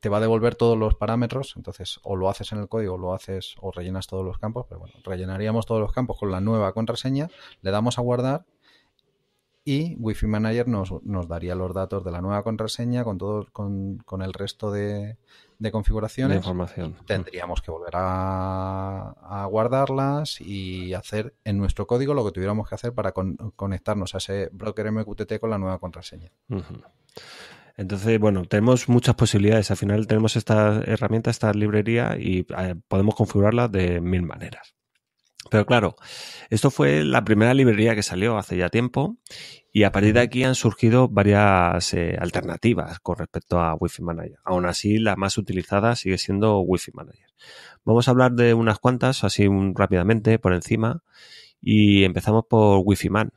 S2: te va a devolver todos los parámetros, entonces o lo haces en el código, o lo haces o rellenas todos los campos, pero bueno, rellenaríamos todos los campos con la nueva contraseña, le damos a guardar y Wi-Fi Manager nos, daría los datos de la nueva contraseña con todo con, el resto de, de configuraciones. De información. Tendríamos que volver a, guardarlas y hacer en nuestro código lo que tuviéramos que hacer para conectarnos a ese broker MQTT con la nueva contraseña.
S1: Entonces, bueno, tenemos muchas posibilidades. Al final tenemos esta herramienta, esta librería y eh, podemos configurarla de mil maneras. Pero claro, esto fue la primera librería que salió hace ya tiempo y a partir de aquí han surgido varias eh, alternativas con respecto a Wi-Fi Manager. Aún así, la más utilizada sigue siendo Wi-Fi Manager. Vamos a hablar de unas cuantas, así rápidamente, por encima, y empezamos por Wi-Fi Man.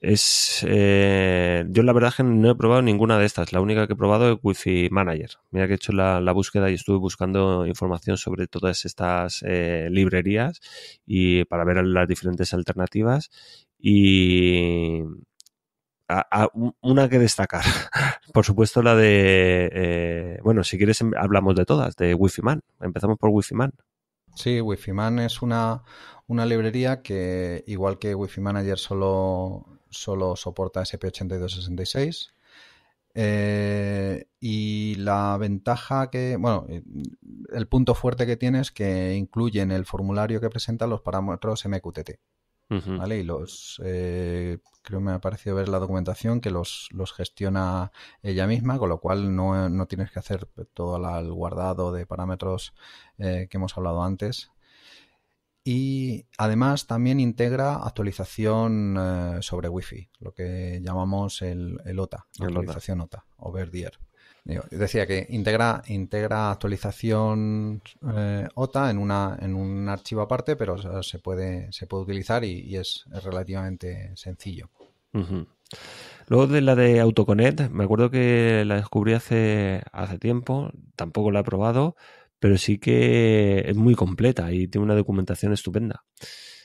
S1: Es, eh, yo la verdad que no he probado ninguna de estas. La única que he probado es Wi-Fi Manager. Mira que he hecho la, búsqueda y estuve buscando información sobre todas estas eh, librerías y para ver las diferentes alternativas. Y una que destacar, por supuesto la de, eh, bueno, si quieres em, hablamos de todas, de Wi-Fi Man. Empezamos por Wi-Fi Man.
S2: Sí, Wi-Fi Man es una, una librería que, igual que Wi-Fi Manager, solo solo soporta SP8266. Eh, y la ventaja que, bueno, eh, el punto fuerte que tiene es que incluye en el formulario que presenta los parámetros MQTT. ¿Vale? Y los, eh, creo que me ha parecido ver la documentación que los, los gestiona ella misma, con lo cual no, tienes que hacer todo el guardado de parámetros que hemos hablado antes y además también integra actualización eh, sobre Wi-Fi, lo que llamamos el, OTA, la actualización OTA, o over the air. decía que integra, actualización eh, OTA en, una, en un archivo aparte, pero se, puede, se puede utilizar y, es, relativamente sencillo.
S1: Luego de la de AutoConnect, me acuerdo que la descubrí hace, hace tiempo, tampoco la he probado, pero sí que es muy completa y tiene una documentación estupenda.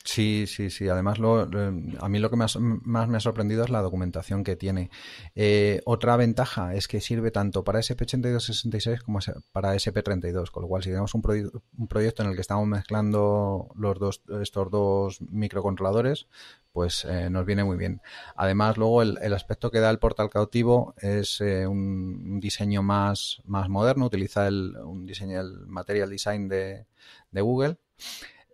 S1: Sí, sí, sí. Además, eh, a mí lo que más,
S2: me ha sorprendido es la documentación que tiene. Eh, otra ventaja es que sirve tanto para SP8266 como para SP32, con lo cual si tenemos un, un proyecto en el que estamos mezclando los dos, estos dos microcontroladores, pues eh, nos viene muy bien. Además, luego el, aspecto que da el portal cautivo es eh, un, diseño más, más moderno, utiliza el, un diseño, el material design de, Google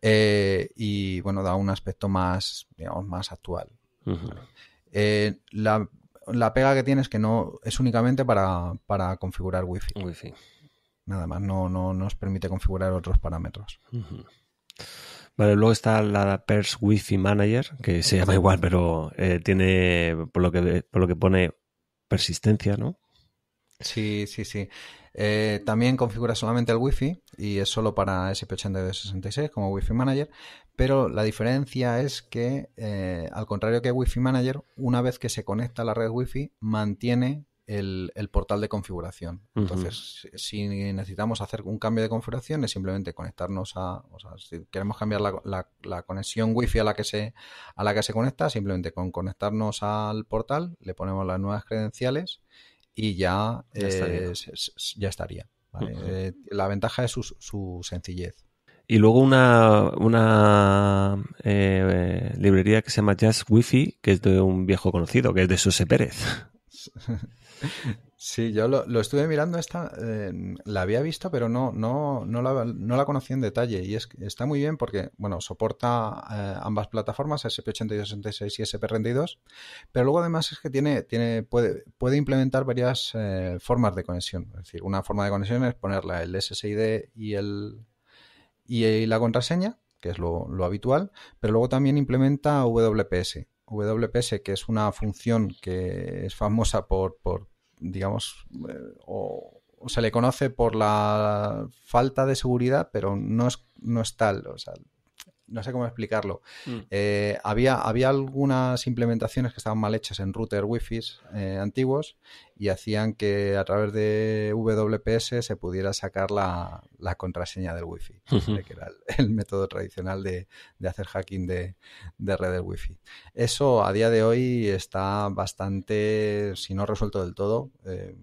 S2: eh, y bueno, da un aspecto más, digamos, más actual. la, pega que tiene es que no es únicamente para, configurar Wi-Fi. Nada más, no, no nos permite configurar otros parámetros
S1: luego está la Pers Wi-Fi Manager, que se llama igual, pero eh, tiene, por lo, que, por lo que pone, persistencia, ¿no?
S2: Sí, sí, sí. Eh, también configura solamente el Wi-Fi y es solo para SP8266 como Wi-Fi Manager, pero la diferencia es que, eh, al contrario que Wi-Fi Manager, una vez que se conecta a la red Wi-Fi, mantiene el, portal de configuración. Entonces, si necesitamos hacer un cambio de configuración, es simplemente conectarnos a, o sea, si queremos cambiar la, conexión wifi a la que se a la que se conecta, simplemente con conectarnos al portal, le ponemos las nuevas credenciales y ya, ya estaría. Eh, eh, la ventaja es su, sencillez.
S1: Y luego una, una eh, librería que se llama wi Wi-Fi que es de un viejo conocido, que es de Sose Pérez.
S2: Sí, yo lo, estuve mirando, esta, eh, la había visto, pero no, no, no, la, conocí en detalle. Y es, está muy bien porque, bueno, soporta eh, ambas plataformas, SP8266 y SP32, pero luego además es que tiene, tiene, puede, puede implementar varias eh, formas de conexión. Es decir, una forma de conexión es ponerla el SSID y, el, y, la contraseña, que es lo, lo habitual, pero luego también implementa WPS. WPS, que es una función que es famosa por, por digamos, eh, o, o, se le conoce por la falta de seguridad, pero no es, no es tal. O sea, no sé cómo explicarlo. Mm. Eh, había, había algunas implementaciones que estaban mal hechas en router wifi fi eh, antiguos y hacían que a través de WPS se pudiera sacar la, contraseña del wifi, fi que era el, método tradicional de, hacer hacking de, de, wi wifi. Eso a día de hoy está bastante, si no resuelto del todo, eh,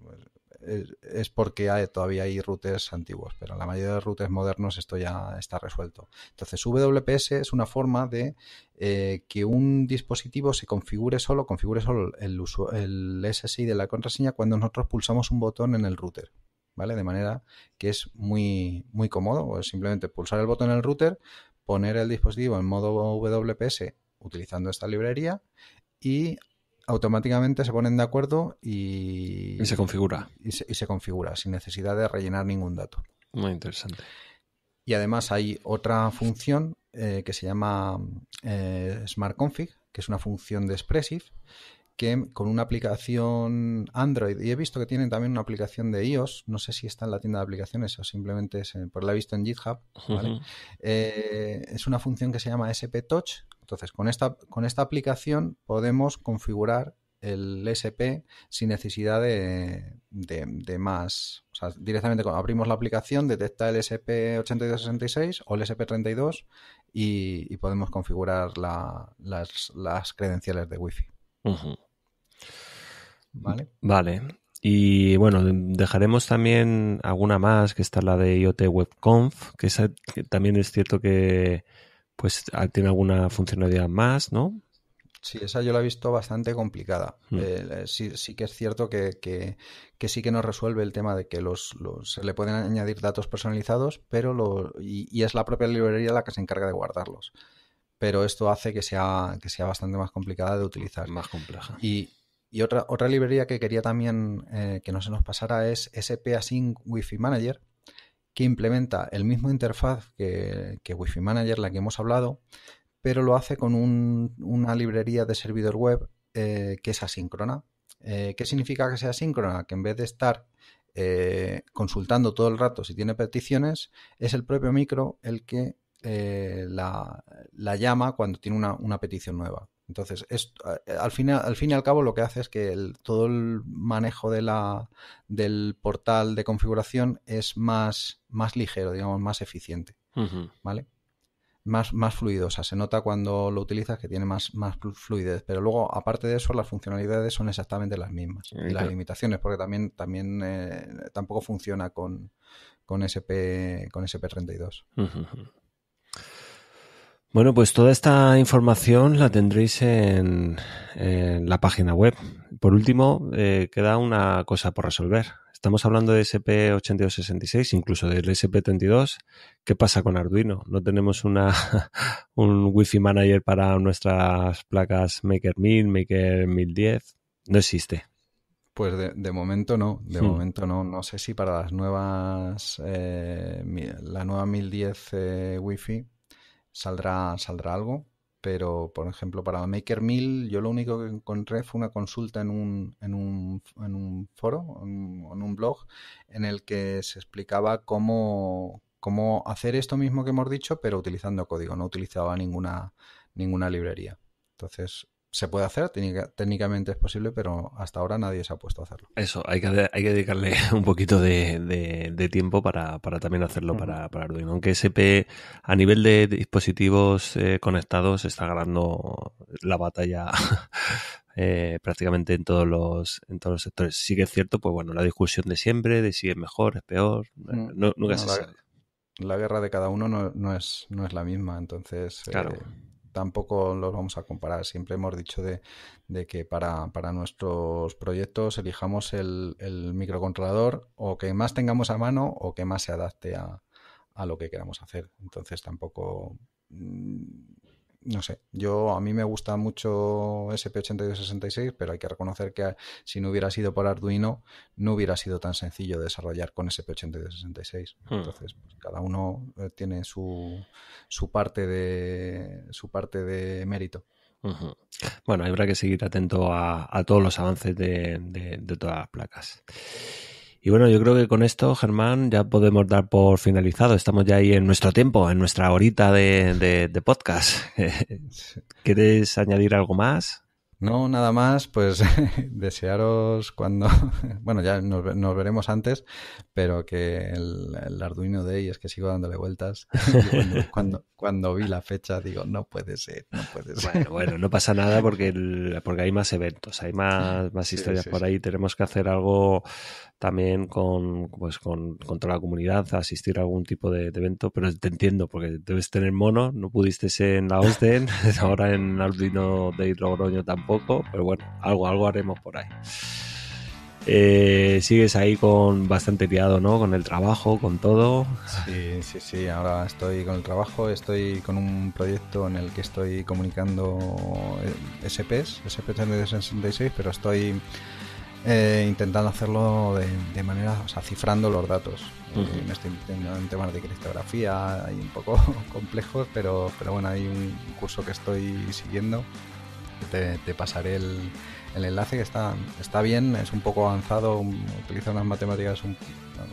S2: es porque todavía hay routers antiguos, pero en la mayoría de routers modernos esto ya está resuelto. Entonces, WPS es una forma de eh, que un dispositivo se configure solo, configure solo el, el SSI de la contraseña cuando nosotros pulsamos un botón en el router. ¿Vale? De manera que es muy, muy cómodo, simplemente pulsar el botón en el router, poner el dispositivo en modo WPS utilizando esta librería y automáticamente se ponen de acuerdo y... se configura. Y se, configura sin necesidad de rellenar ningún dato. Muy interesante. Y además hay otra función eh, que se llama eh, Smart Config, que es una función de Expressive, que con una aplicación Android, y he visto que tienen también una aplicación de iOS, no sé si está en la tienda de aplicaciones o simplemente, es, pues la he visto en GitHub, eh, es una función que se llama SP Touch, entonces, con esta, con esta aplicación podemos configurar el SP sin necesidad de, más. O sea, directamente cuando abrimos la aplicación, detecta el SP8266 o el SP32 y, podemos configurar las, credenciales de
S1: Wi-Fi. Vale. Vale. Y bueno, dejaremos también alguna más, que está la de IoT WebConf, que también es cierto que, pues ah, tiene alguna funcionalidad más, ¿no?
S2: Sí, esa yo la he visto bastante complicada. Mm. Eh, eh, sí, sí, que es cierto que, sí que nos resuelve el tema de que los, los se le pueden añadir datos personalizados, pero lo, y, es la propia librería la que se encarga de guardarlos. Pero esto hace que sea, que sea bastante más complicada de utilizar. Más compleja. Y, otra, otra librería que quería también eh, que no se nos pasara es SP Async wi Manager, que implementa el mismo interfaz que, Wi-Fi Manager, la que hemos hablado, pero lo hace con una librería de servidor web eh, que es asíncrona. Eh, ¿Qué significa que sea asíncrona? Que en vez de estar eh, consultando todo el rato si tiene peticiones, es el propio micro el que la, llama cuando tiene una petición nueva. Entonces, eh, al, fin, al fin y al cabo lo que hace es que el, todo el manejo de del portal de configuración es más, más ligero, digamos, más eficiente. ¿Vale? Más, más fluido. O sea, se nota cuando lo utilizas que tiene más, más fluidez. Pero luego, aparte de eso, las funcionalidades son exactamente las mismas. y las limitaciones, porque también, también eh, tampoco funciona con, SP, con SP32.
S1: Bueno, pues toda esta información la tendréis en, la página web. Por último, eh, queda una cosa por resolver. Estamos hablando de SP8266, incluso del SP32. ¿Qué pasa con Arduino? No tenemos una, un Wi-Fi Manager para nuestras placas Maker 1000, Maker 1010. No existe.
S2: Pues de, momento no, de hmm. momento no. No sé si para las nuevas, eh, la nueva 1010 eh, Wi-Fi saldrá, saldrá algo. Pero, por ejemplo, para Maker Mill, yo lo único que encontré fue una consulta en un, en un, en un foro, en, un blog, en el que se explicaba cómo, cómo hacer esto mismo que hemos dicho, pero utilizando código. No utilizaba ninguna, ninguna librería. Entonces, se puede hacer, técnicamente es posible, pero hasta ahora nadie se ha puesto a hacerlo.
S1: Eso, hay que, hay que dedicarle un poquito de, de, tiempo para, para, también hacerlo para, Arduino. Aunque SP a nivel de dispositivos eh, conectados está ganando la batalla eh, prácticamente en todos los en todos los sectores. Sí que es cierto, pues bueno, la discusión de siempre, de si es mejor, es peor, mm, eh, nunca se la, sabe.
S2: La guerra de cada uno no, no, es, no es la misma, entonces... Claro tampoco los vamos a comparar. Siempre hemos dicho de, que para, nuestros proyectos elijamos el, microcontrolador o que más tengamos a mano o que más se adapte a, a lo que queramos hacer. Entonces tampoco mm, no sé, yo a mí me gusta mucho SP8266, pero hay que reconocer que ah, si no hubiera sido por Arduino, no hubiera sido tan sencillo desarrollar con SP8266. Hmm. Entonces, pues, cada uno eh, tiene su, su, parte de, su parte de mérito.
S1: Bueno, habrá que seguir atento a, a todos los avances de, de, de todas las placas. Y bueno, yo creo que con esto, Germán, ya podemos dar por finalizado. Estamos ya ahí en nuestro tiempo, en nuestra horita de, podcast. ¿Quieres añadir algo más?
S2: No, nada más, pues desearos cuando, bueno, ya nos, veremos antes, pero que el, Arduino Day es que sigo dándole vueltas. Cuando, cuando, vi la fecha digo, no puede ser, no
S1: puede ser. Bueno, no pasa nada porque, porque hay más eventos, hay más, más historias por ahí, tenemos que hacer algo también con, pues, con, con toda la comunidad, asistir a algún tipo de, evento, pero te entiendo, porque debes tener mono, no pudiste ser en la OSDEN, ahora en Arduino de Logroño tampoco, pero bueno, algo, algo haremos por ahí. Eh, sigues ahí con bastante cuidado ¿no? Con el trabajo, con todo. Sí,
S2: sí, sí. Ahora estoy con el trabajo, estoy con un proyecto en el que estoy comunicando eh, SPs, SP de 66, pero estoy eh, intentando hacerlo de, manera, o sea, cifrando los datos. Eh, estoy metiendo en temas de criptografía hay un poco complejos, pero, pero bueno, hay un curso que estoy siguiendo. Te, pasaré el, enlace que está, está bien, es un poco avanzado, utiliza unas matemáticas, un,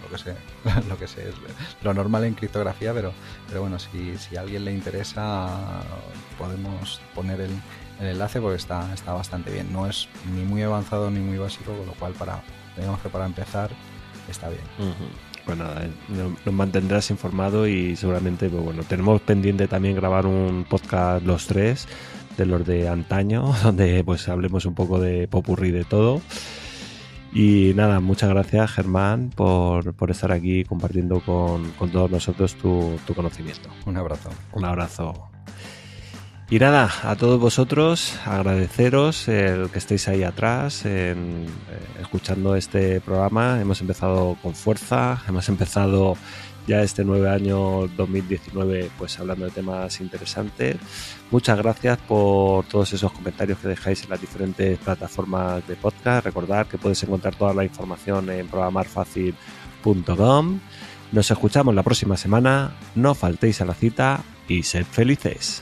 S2: lo que sé, lo que sé, es lo normal en criptografía, pero, pero bueno, si, si alguien le interesa, podemos poner el, el enlace porque está, está bastante bien. No es ni muy avanzado ni muy básico, con lo cual para, digamos que para empezar
S1: está bien. Bueno, pues eh, nos mantendrás informado y seguramente, pues bueno, tenemos pendiente también grabar un podcast los tres, de los de antaño, donde pues hablemos un poco de popurrí de todo. Y nada, muchas gracias Germán por, estar aquí compartiendo con, todos nosotros tu, tu conocimiento. Un abrazo. Un abrazo. Y nada, a todos vosotros agradeceros el que estéis ahí atrás eh, escuchando este programa. Hemos empezado con fuerza, hemos empezado ya este nuevo año 2019 pues hablando de temas interesantes. Muchas gracias por todos esos comentarios que dejáis en las diferentes plataformas de podcast. Recordad que podéis encontrar toda la información en programarfacil.com. Nos escuchamos la próxima semana, no faltéis a la cita y sed felices.